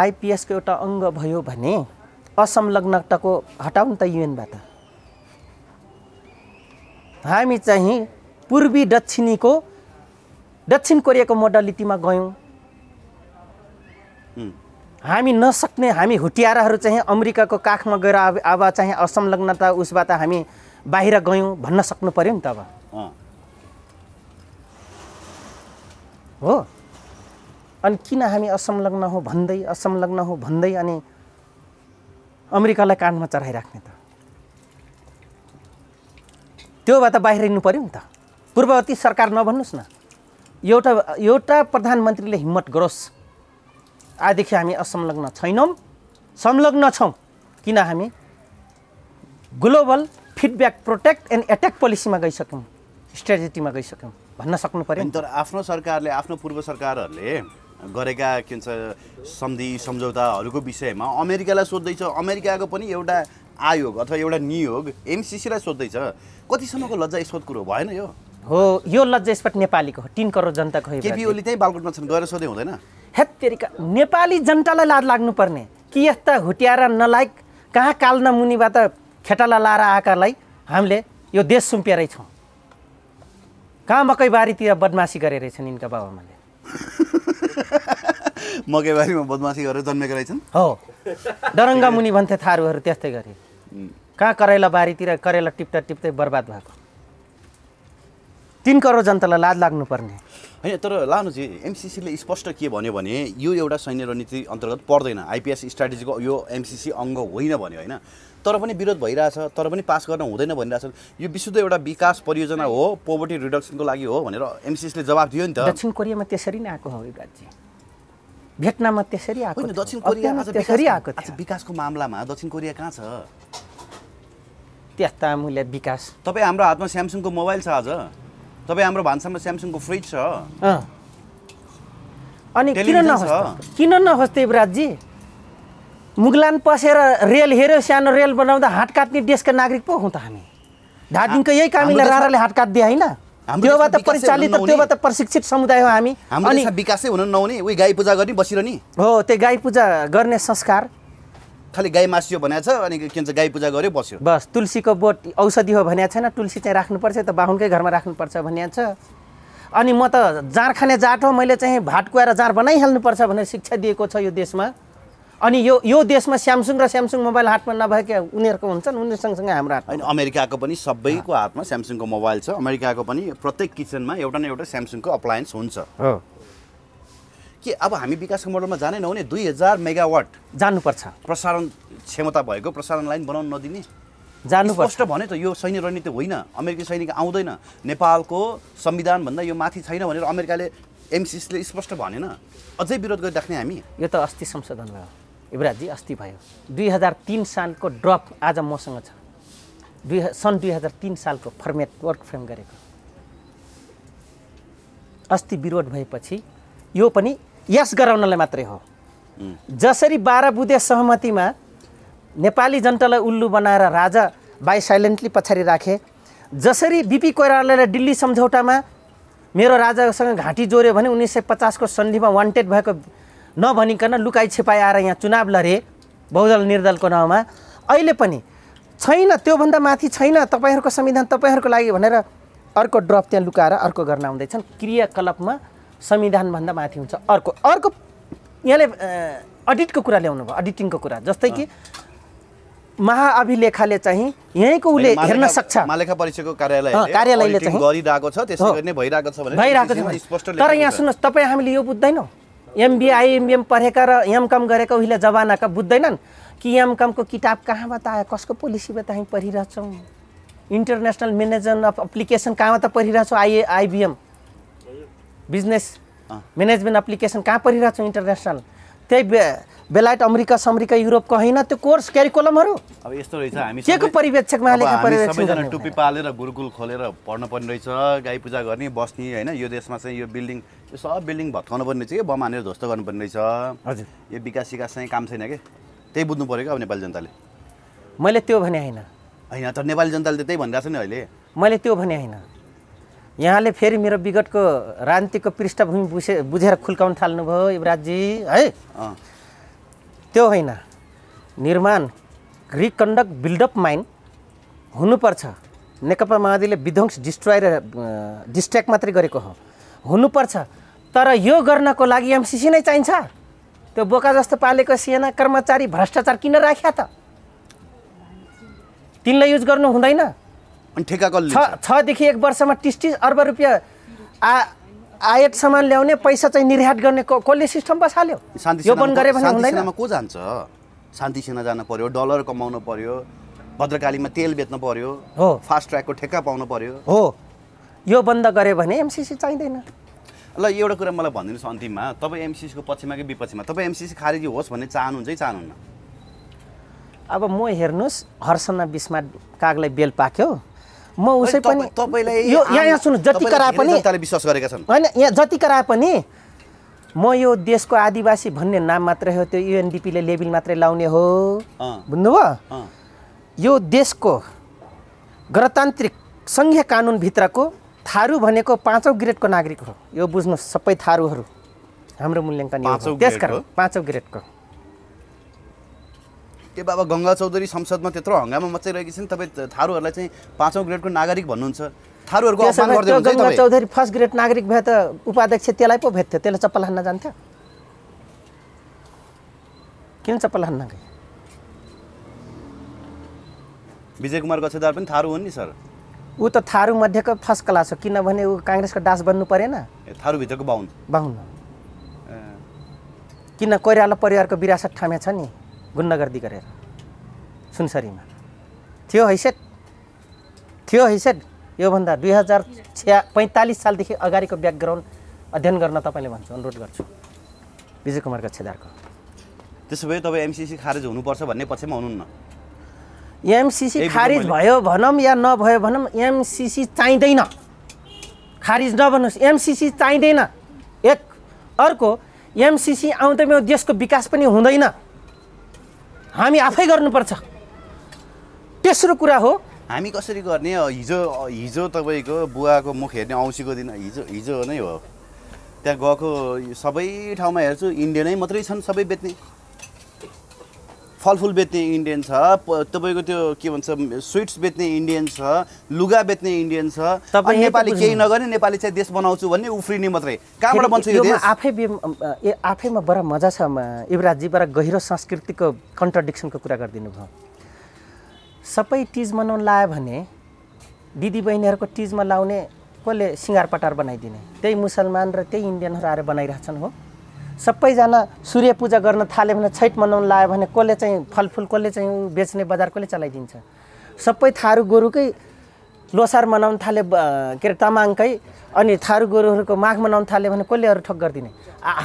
आइपिएसको एउटा अङ्ग भयो भने असंलग्नताको हटाउन त युएनबाट हामी चाहिँ पूर्वी दक्षिणीको दक्षिण कोरियाको मोडालिटीमा गयौँ हामी नसक्ने हामी हुटियाराहरू चाहिँ अमेरिकाको काखमा गएर अब अब चाहिँ असंलग्नता उसबाट हामी बाहिर गयौँ भन्न सक्नु पऱ्यो नि त अब हो अनि किन हामी असंलग्न हो भन्दै असंलग्न हो भन्दै अनि अमेरिकालाई कानमा चढाइराख्ने त त्योबाट बाहिर हिँड्नु पऱ्यो नि त पूर्ववर्ती सरकार नभन्नुहोस् न एउटा एउटा प्रधानमन्त्रीले हिम्मत गरोस् आजदेखि हामी असंलग्न छैनौँ संलग्न छौँ किन हामी global feedback protect and attack पोलिसीमा गइसक्यौँ स्ट्रेटेजीमा गइसक्यौँ भन्न सक्नु पऱ्यो तर आफ्नो सरकारले आफ्नो पूर्व सरकारहरूले गरेका के भन्छ सम्धि सम्झौताहरूको विषयमा अमेरिकालाई सोध्दैछ अमेरिकाको पनि एउटा आयोग अथवा एउटा नियोग एमसिसीलाई सोध्दैछ कतिसम्मको लज्जा लज्जास्पद कुरो भएन यो हो यो लज्जा यसपट नेपालीको हो तिन करोड जनताको केपी ओली त्यहीँ बालकोटमा छन् गएर सोधै हुँदैन हेत्तेरिका नेपाली जनतालाई लाज लाग्नुपर्ने कि यस्ता हुट्याएर नलायक कहाँ कालना मुनिबाट खेटाला लाएर आएकालाई हामीले यो देश सुम्पिएरै छौँ कहाँ मकैबारीतिर बदमासी गरेर रहेछन् यिनका बाबामाले मकैबारीमा बदमासी गरेर जन्मेका रहेछन् हो डरङ्गा मुनि भन्थे थारूहरू त्यस्तै गरे कहाँ करेला बारीतिर करेला टिप्दा टिप्दै बर्बाद भएको तिन करोड जनतालाई लाज लाग्नुपर्ने होइन तर लानु चाहिँ एमसिसीले स्पष्ट के भन्यो भने यो एउटा सैन्य रणनीति अन्तर्गत पर्दैन आइपिएस स्ट्राटेजीको यो एमसिसी अङ्ग होइन भन्यो होइन तर पनि विरोध भइरहेछ तर पनि पास गर्न हुँदैन भनिरहेछ यो विशुद्ध एउटा विकास परियोजना हो पोभर्टी रिडक्सनको लागि हो भनेर एमसिसीले जवाब दियो नि त दक्षिण कोरियामा त्यसरी नै आएको हो युवराजी भेटनाममा त्यसरी आएको दक्षिण कोरियामा त्यसरी आएको विकासको मामलामा दक्षिण कोरिया कहाँ छ त्यस्ता मूल्य विकास तपाईँ हाम्रो हातमा स्यामसङको मोबाइल छ आज तपाईँ हाम्रो भान्सामा स्यामसङको फ्रिज छ अनि किन नहोस् किन नखोज्थे युवराजी मुगलान पसेर रेल हेऱ्यो सानो रेल बनाउँदा हाट काट्ने देशका नागरिक पो हौ त हामी धादिङको यही कामीलाई राराले हाट काटिदिए होइन त्यो त परिचालित त्यो त प्रशिक्षित समुदाय हो हामी अनि विकासै हुन नहुने उही गाई पूजा गर्ने बसिरहने हो त्यही गाई पूजा गर्ने संस्कार खालि गाई मासियो भनेको छ अनि के भन्छ गाई पूजा गर्यो बस्यो बस तुलसीको बोट औषधि हो भनेको छैन तुलसी चाहिँ राख्नुपर्छ त बाहुनकै घरमा राख्नुपर्छ भनिएको छ अनि म त जाँड खाने जाँट हो मैले चाहिँ भाट कुहाएर जाँड बनाइहाल्नुपर्छ भनेर शिक्षा दिएको छ यो देशमा अनि यो यो देशमा स्यामसुङ र स्यामसुङ मोबाइल हातमा नभएका उनीहरूको हुन्छन् उनीहरू सँगसँगै हाम्रो हात अमेरिकाको पनि सबैको हातमा स्यामसुङको मोबाइल छ अमेरिकाको पनि प्रत्येक किचनमा एउटा न एउटा स्यामसुङको अप्लायन्स हुन्छ के अब हामी विकासको मोडलमा जानेनौँ नहुने दुई हजार मेगावाट जानुपर्छ प्रसारण क्षमता भएको प्रसारण लाइन बनाउन नदिने जानु स्पष्ट भने त यो सैन्य रणनीति होइन अमेरिकी सैनिक आउँदैन नेपालको संविधानभन्दा यो माथि छैन भनेर अमेरिकाले एमसिसले स्पष्ट भनेन अझै विरोध गरिराख्ने हामी यो त अस्ति संशोधन भयो युवराजी अस्ति भयो दुई हजार तिन सालको ड्रप आज मसँग छ दुई सन् दुई हजार तिन सालको फर्मेट वर्क फ्रेम गरेको अस्ति विरोध भएपछि यो पनि यस गराउनलाई मात्रै हो जसरी बाह्र बुधे सहमतिमा नेपाली जनतालाई उल्लु बनाएर राजा बाई साइलेन्टली पछाडि राखे जसरी बिपी कोइरालालाई दिल्ली सम्झौतामा मेरो राजासँग घाँटी जोड्यो भने उन्नाइस सय पचासको सन्धिमा वान्टेड भएको नभनिकन लुकाइ छिपाई आएर यहाँ चुनाव लडे बहुदल निर्दलको नाउँमा अहिले पनि छैन त्योभन्दा माथि छैन तपाईँहरूको संविधान तपाईँहरूको लागि भनेर अर्को ड्रप त्यहाँ लुकाएर अर्को गर्न आउँदैछन् क्रियाकलापमा संविधानभन्दा माथि हुन्छ अर्को अर्को यहाँले अडिटको कुरा ल्याउनु भयो अडिटिङको कुरा जस्तै कि महाअभिलेखाले चाहिँ यहीँको उसले हेर्न सक्छ महालेखा परीक्षकको कार्यालयले चाहिँ छ भइरहेको छ भइरहेको तर यहाँ सुन्नुहोस् तपाईँ हामीले यो बुझ्दैनौँ आइएमबिएम पढेका र एमकम गरेका उहिले जमानाका बुझ्दैनन् कि एमकमको किताब कहाँबाट आयो कसको पोलिसीबाट हामी पढिरहेछौँ इन्टरनेसनल म्यानेजमेन्ट अफ एप्लिकेसन कहाँबाट पढिरहेछौँ आइए आइबिएम बिजनेस म्यानेजमेन्ट एप्लिकेसन कहाँ पढिरहेको छु इन्टरनेसनल त्यही बे बेलायत अमेरिका समरिका युरोपको होइन त्यो कोर्स क्यारिकुलमहरू अब यस्तो रहेछ हामी के को परिवेक्षकमा सबैजना टुपी पालेर गुरुकुल खोलेर पढ्न पर्ने रहेछ गाई पूजा गर्ने बस्ने होइन यो देशमा चाहिँ यो बिल्डिङ यो सब बिल्डिङ भत्काउनु पर्ने रहेछ कि बम हानेर ध्वस्त गर्नुपर्ने रहेछ हजुर यो विकास सिकास चाहिँ काम छैन कि त्यही बुझ्नु पऱ्यो क्या अब नेपाली जनताले मैले त्यो भने होइन होइन तर नेपाली जनताले त्यही भनिरहेको छ नि अहिले मैले त्यो भने होइन यहाँले फेरि मेरो विगतको रान्तिको पृष्ठभूमि बुझे बुझेर खुल्काउन थाल्नुभयो युवराजी है त्यो होइन निर्माण रिकन्डक्ट बिल्डअप माइन हुनुपर्छ नेकपा माओवादीले विध्वंस र डिस्ट्र्याक्ट मात्रै गरेको हो हुनुपर्छ तर यो गर्नको लागि एमसिसी नै चाहिन्छ त्यो बोका जस्तो पालेको सेना कर्मचारी भ्रष्टाचार किन राख्या त तिनलाई युज गर्नु हुँदैन अनि ठेक्का कसले छदेखि एक वर्षमा तिस तिस अर्ब रुपियाँ आ आयात सामान ल्याउने पैसा चाहिँ निर्यात गर्ने कसले सिस्टम बसाल्यो यो बन्द गरे भने को जान्छ शान्ति सेना जानु पर्यो डलर कमाउनु पर्यो भद्रकालीमा तेल बेच्नु पर्यो हो फास्ट ट्र्याकको ठेक्का पाउनु पर्यो हो यो बन्द गऱ्यो भने एमसिसी चाहिँदैन ल एउटा कुरा मलाई भनिदिनुहोस् अन्तिममा तपाईँ एमसिसीको पछिमा कि विपक्षमा तपाईँ एमसिसी खारेजी होस् भन्ने चाहनुहुन्छ है चाहनुहुन्न अब म हेर्नुहोस् हर्सना बिस्मा कागलाई बेल पाक्यो म उसै पनि यो यहाँ यहाँ सुन्नु जति कराए पनि विश्वास गरेका छन् होइन यहाँ जति कराए पनि म यो देशको आदिवासी भन्ने नाम मात्रै हो त्यो युएनडिपीले लेबिल मात्रै लाउने हो बुझ्नुभयो यो देशको गणतान्त्रिक सङ्घीय कानुनभित्रको थारू भनेको पाँचौँ ग्रेडको नागरिक हो यो बुझ्नु सबै थारूहरू हाम्रो मूल्याङ्कन त्यसकारण पाँचौँ ग्रेडको त्यो बाबा गङ्गा चौधरी संसदमा त्यत्रो हङ्गामा मचाइरहेकी छन् तपाईँ थारूहरूलाई चाहिँ पाँचौँ ग्रेडको नागरिक भन्नुहुन्छ थारूहरूको अपमान गर्दै गङ्गा चौधरी फर्स्ट ग्रेड नागरिक भए त उपाध्यक्ष त्यसलाई पो भेट्थ्यो त्यसले चप्पल हान्न जान्थ्यो किन चप्पल हान्न गए विजय कुमार गछेदार पनि थारू हुन् नि सर ऊ त थारू मध्येको फर्स्ट क्लास हो किनभने ऊ काङ्ग्रेसको दास बन्नु परेन थारूभित्रको बाहुन बाहुन किन कोइराला परिवारको विरासत ठामे छ नि गुन्डागर्दी गरेर सुनसरीमा थियो हैसियत थियो हैसियत योभन्दा दुई हजार छ्या पैँतालिस सालदेखि अगाडिको ब्याकग्राउन्ड अध्ययन गर्न तपाईँले भन्छु अनुरोध गर्छु विजय कुमार गच्छेदारको त्यसो भए तपाईँ एमसिसी खारेज हुनुपर्छ भन्ने पक्षमा हुनुहुन्न एमसिसी खारिज भयो भनौँ या नभयो भनौँ एमसिसी चाहिँदैन खारिज नभन्नुहोस् एमसिसी चाहिँदैन एक अर्को एमसिसी आउँदैमा देशको विकास पनि हुँदैन हामी आफै गर्नुपर्छ तेस्रो कुरा हो हामी कसरी गर्ने हिजो हिजो तपाईँको बुवाको मुख हेर्ने औँसीको दिन हिजो हिजो नै हो त्यहाँ गएको सबै ठाउँमा हेर्छु इन्डियनै मात्रै छन् सबै बेच्ने फलफुल बेच्ने इन्डियन छ तपाईँको त्यो के भन्छ स्विट्स बेच्ने इन्डियन छ लुगा बेच्ने इन्डियन छ तपाईँ नेपाली केही नगर्ने नेपाली चाहिँ देश बनाउँछु भन्ने उफ्रिने मात्रै कहाँबाट बन्छ यो आफै आफैमा बडा मजा छ युवराजी बडा गहिरो संस्कृतिको कन्ट्रडिक्सनको कुरा गरिदिनु भयो सबै टिज मनाउनु लायो भने दिदीबहिनीहरूको टिजमा लाउने कसले सिँगार पटार बनाइदिने त्यही मुसलमान र त्यही इन्डियनहरू आएर बनाइरहेछन् हो सबैजना सूर्य पूजा गर्न थाल्यो भने छैठ मनाउन लायो भने कसले चाहिँ फलफुल कसले चाहिँ बेच्ने बजार कसले चलाइदिन्छ सबै थारू गोरुकै लोसार मनाउन थाल्यो के अरे तामाङकै अनि थारू गोरुहरूको माघ मनाउनु थाल्यो भने कसले अरू ठक गरिदिने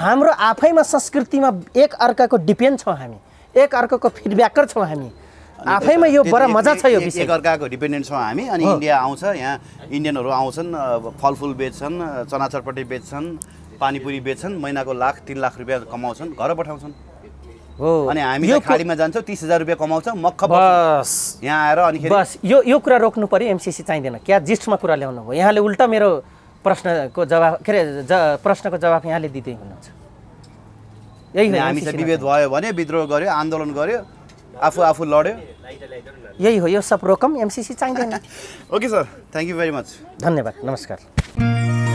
हाम्रो आफैमा संस्कृतिमा एक अर्काको डिपेन्ड छौँ हामी एक अर्काको फिडब्याकर छौँ हामी आफैमा यो बडा मजा छ यो विषय अर्काको डिपेन्डेन्ट छौँ हामी अनि इन्डिया आउँछ यहाँ इन्डियनहरू आउँछन् फलफुल बेच्छन् चनाचरपट्टि बेच्छन् पानीपुरी बेच्छन् महिनाको लाख तिन लाख रुपियाँ कमाउँछन् घर पठाउँछन् हो अनि हामी खाडीमा जान्छौँ तिस हजार रुपियाँ कमाउँछौँ मख बस यहाँ आएर अनि बस यो यो कुरा रोक्नु पऱ्यो एमसिसी चाहिँदैन क्या जिस्टमा कुरा ल्याउनु भयो यहाँले उल्टा मेरो प्रश्नको जवाब के अरे प्रश्नको जवाब यहाँले दिँदै हुनुहुन्छ यही हो हामी विभेद भयो भने विद्रोह गर्यो आन्दोलन गर्यो आफू आफू लड्यो यही हो यो सब रोकम एमसिसी चाहिँदैन okay sir thank you very much धन्यवाद नमस्कार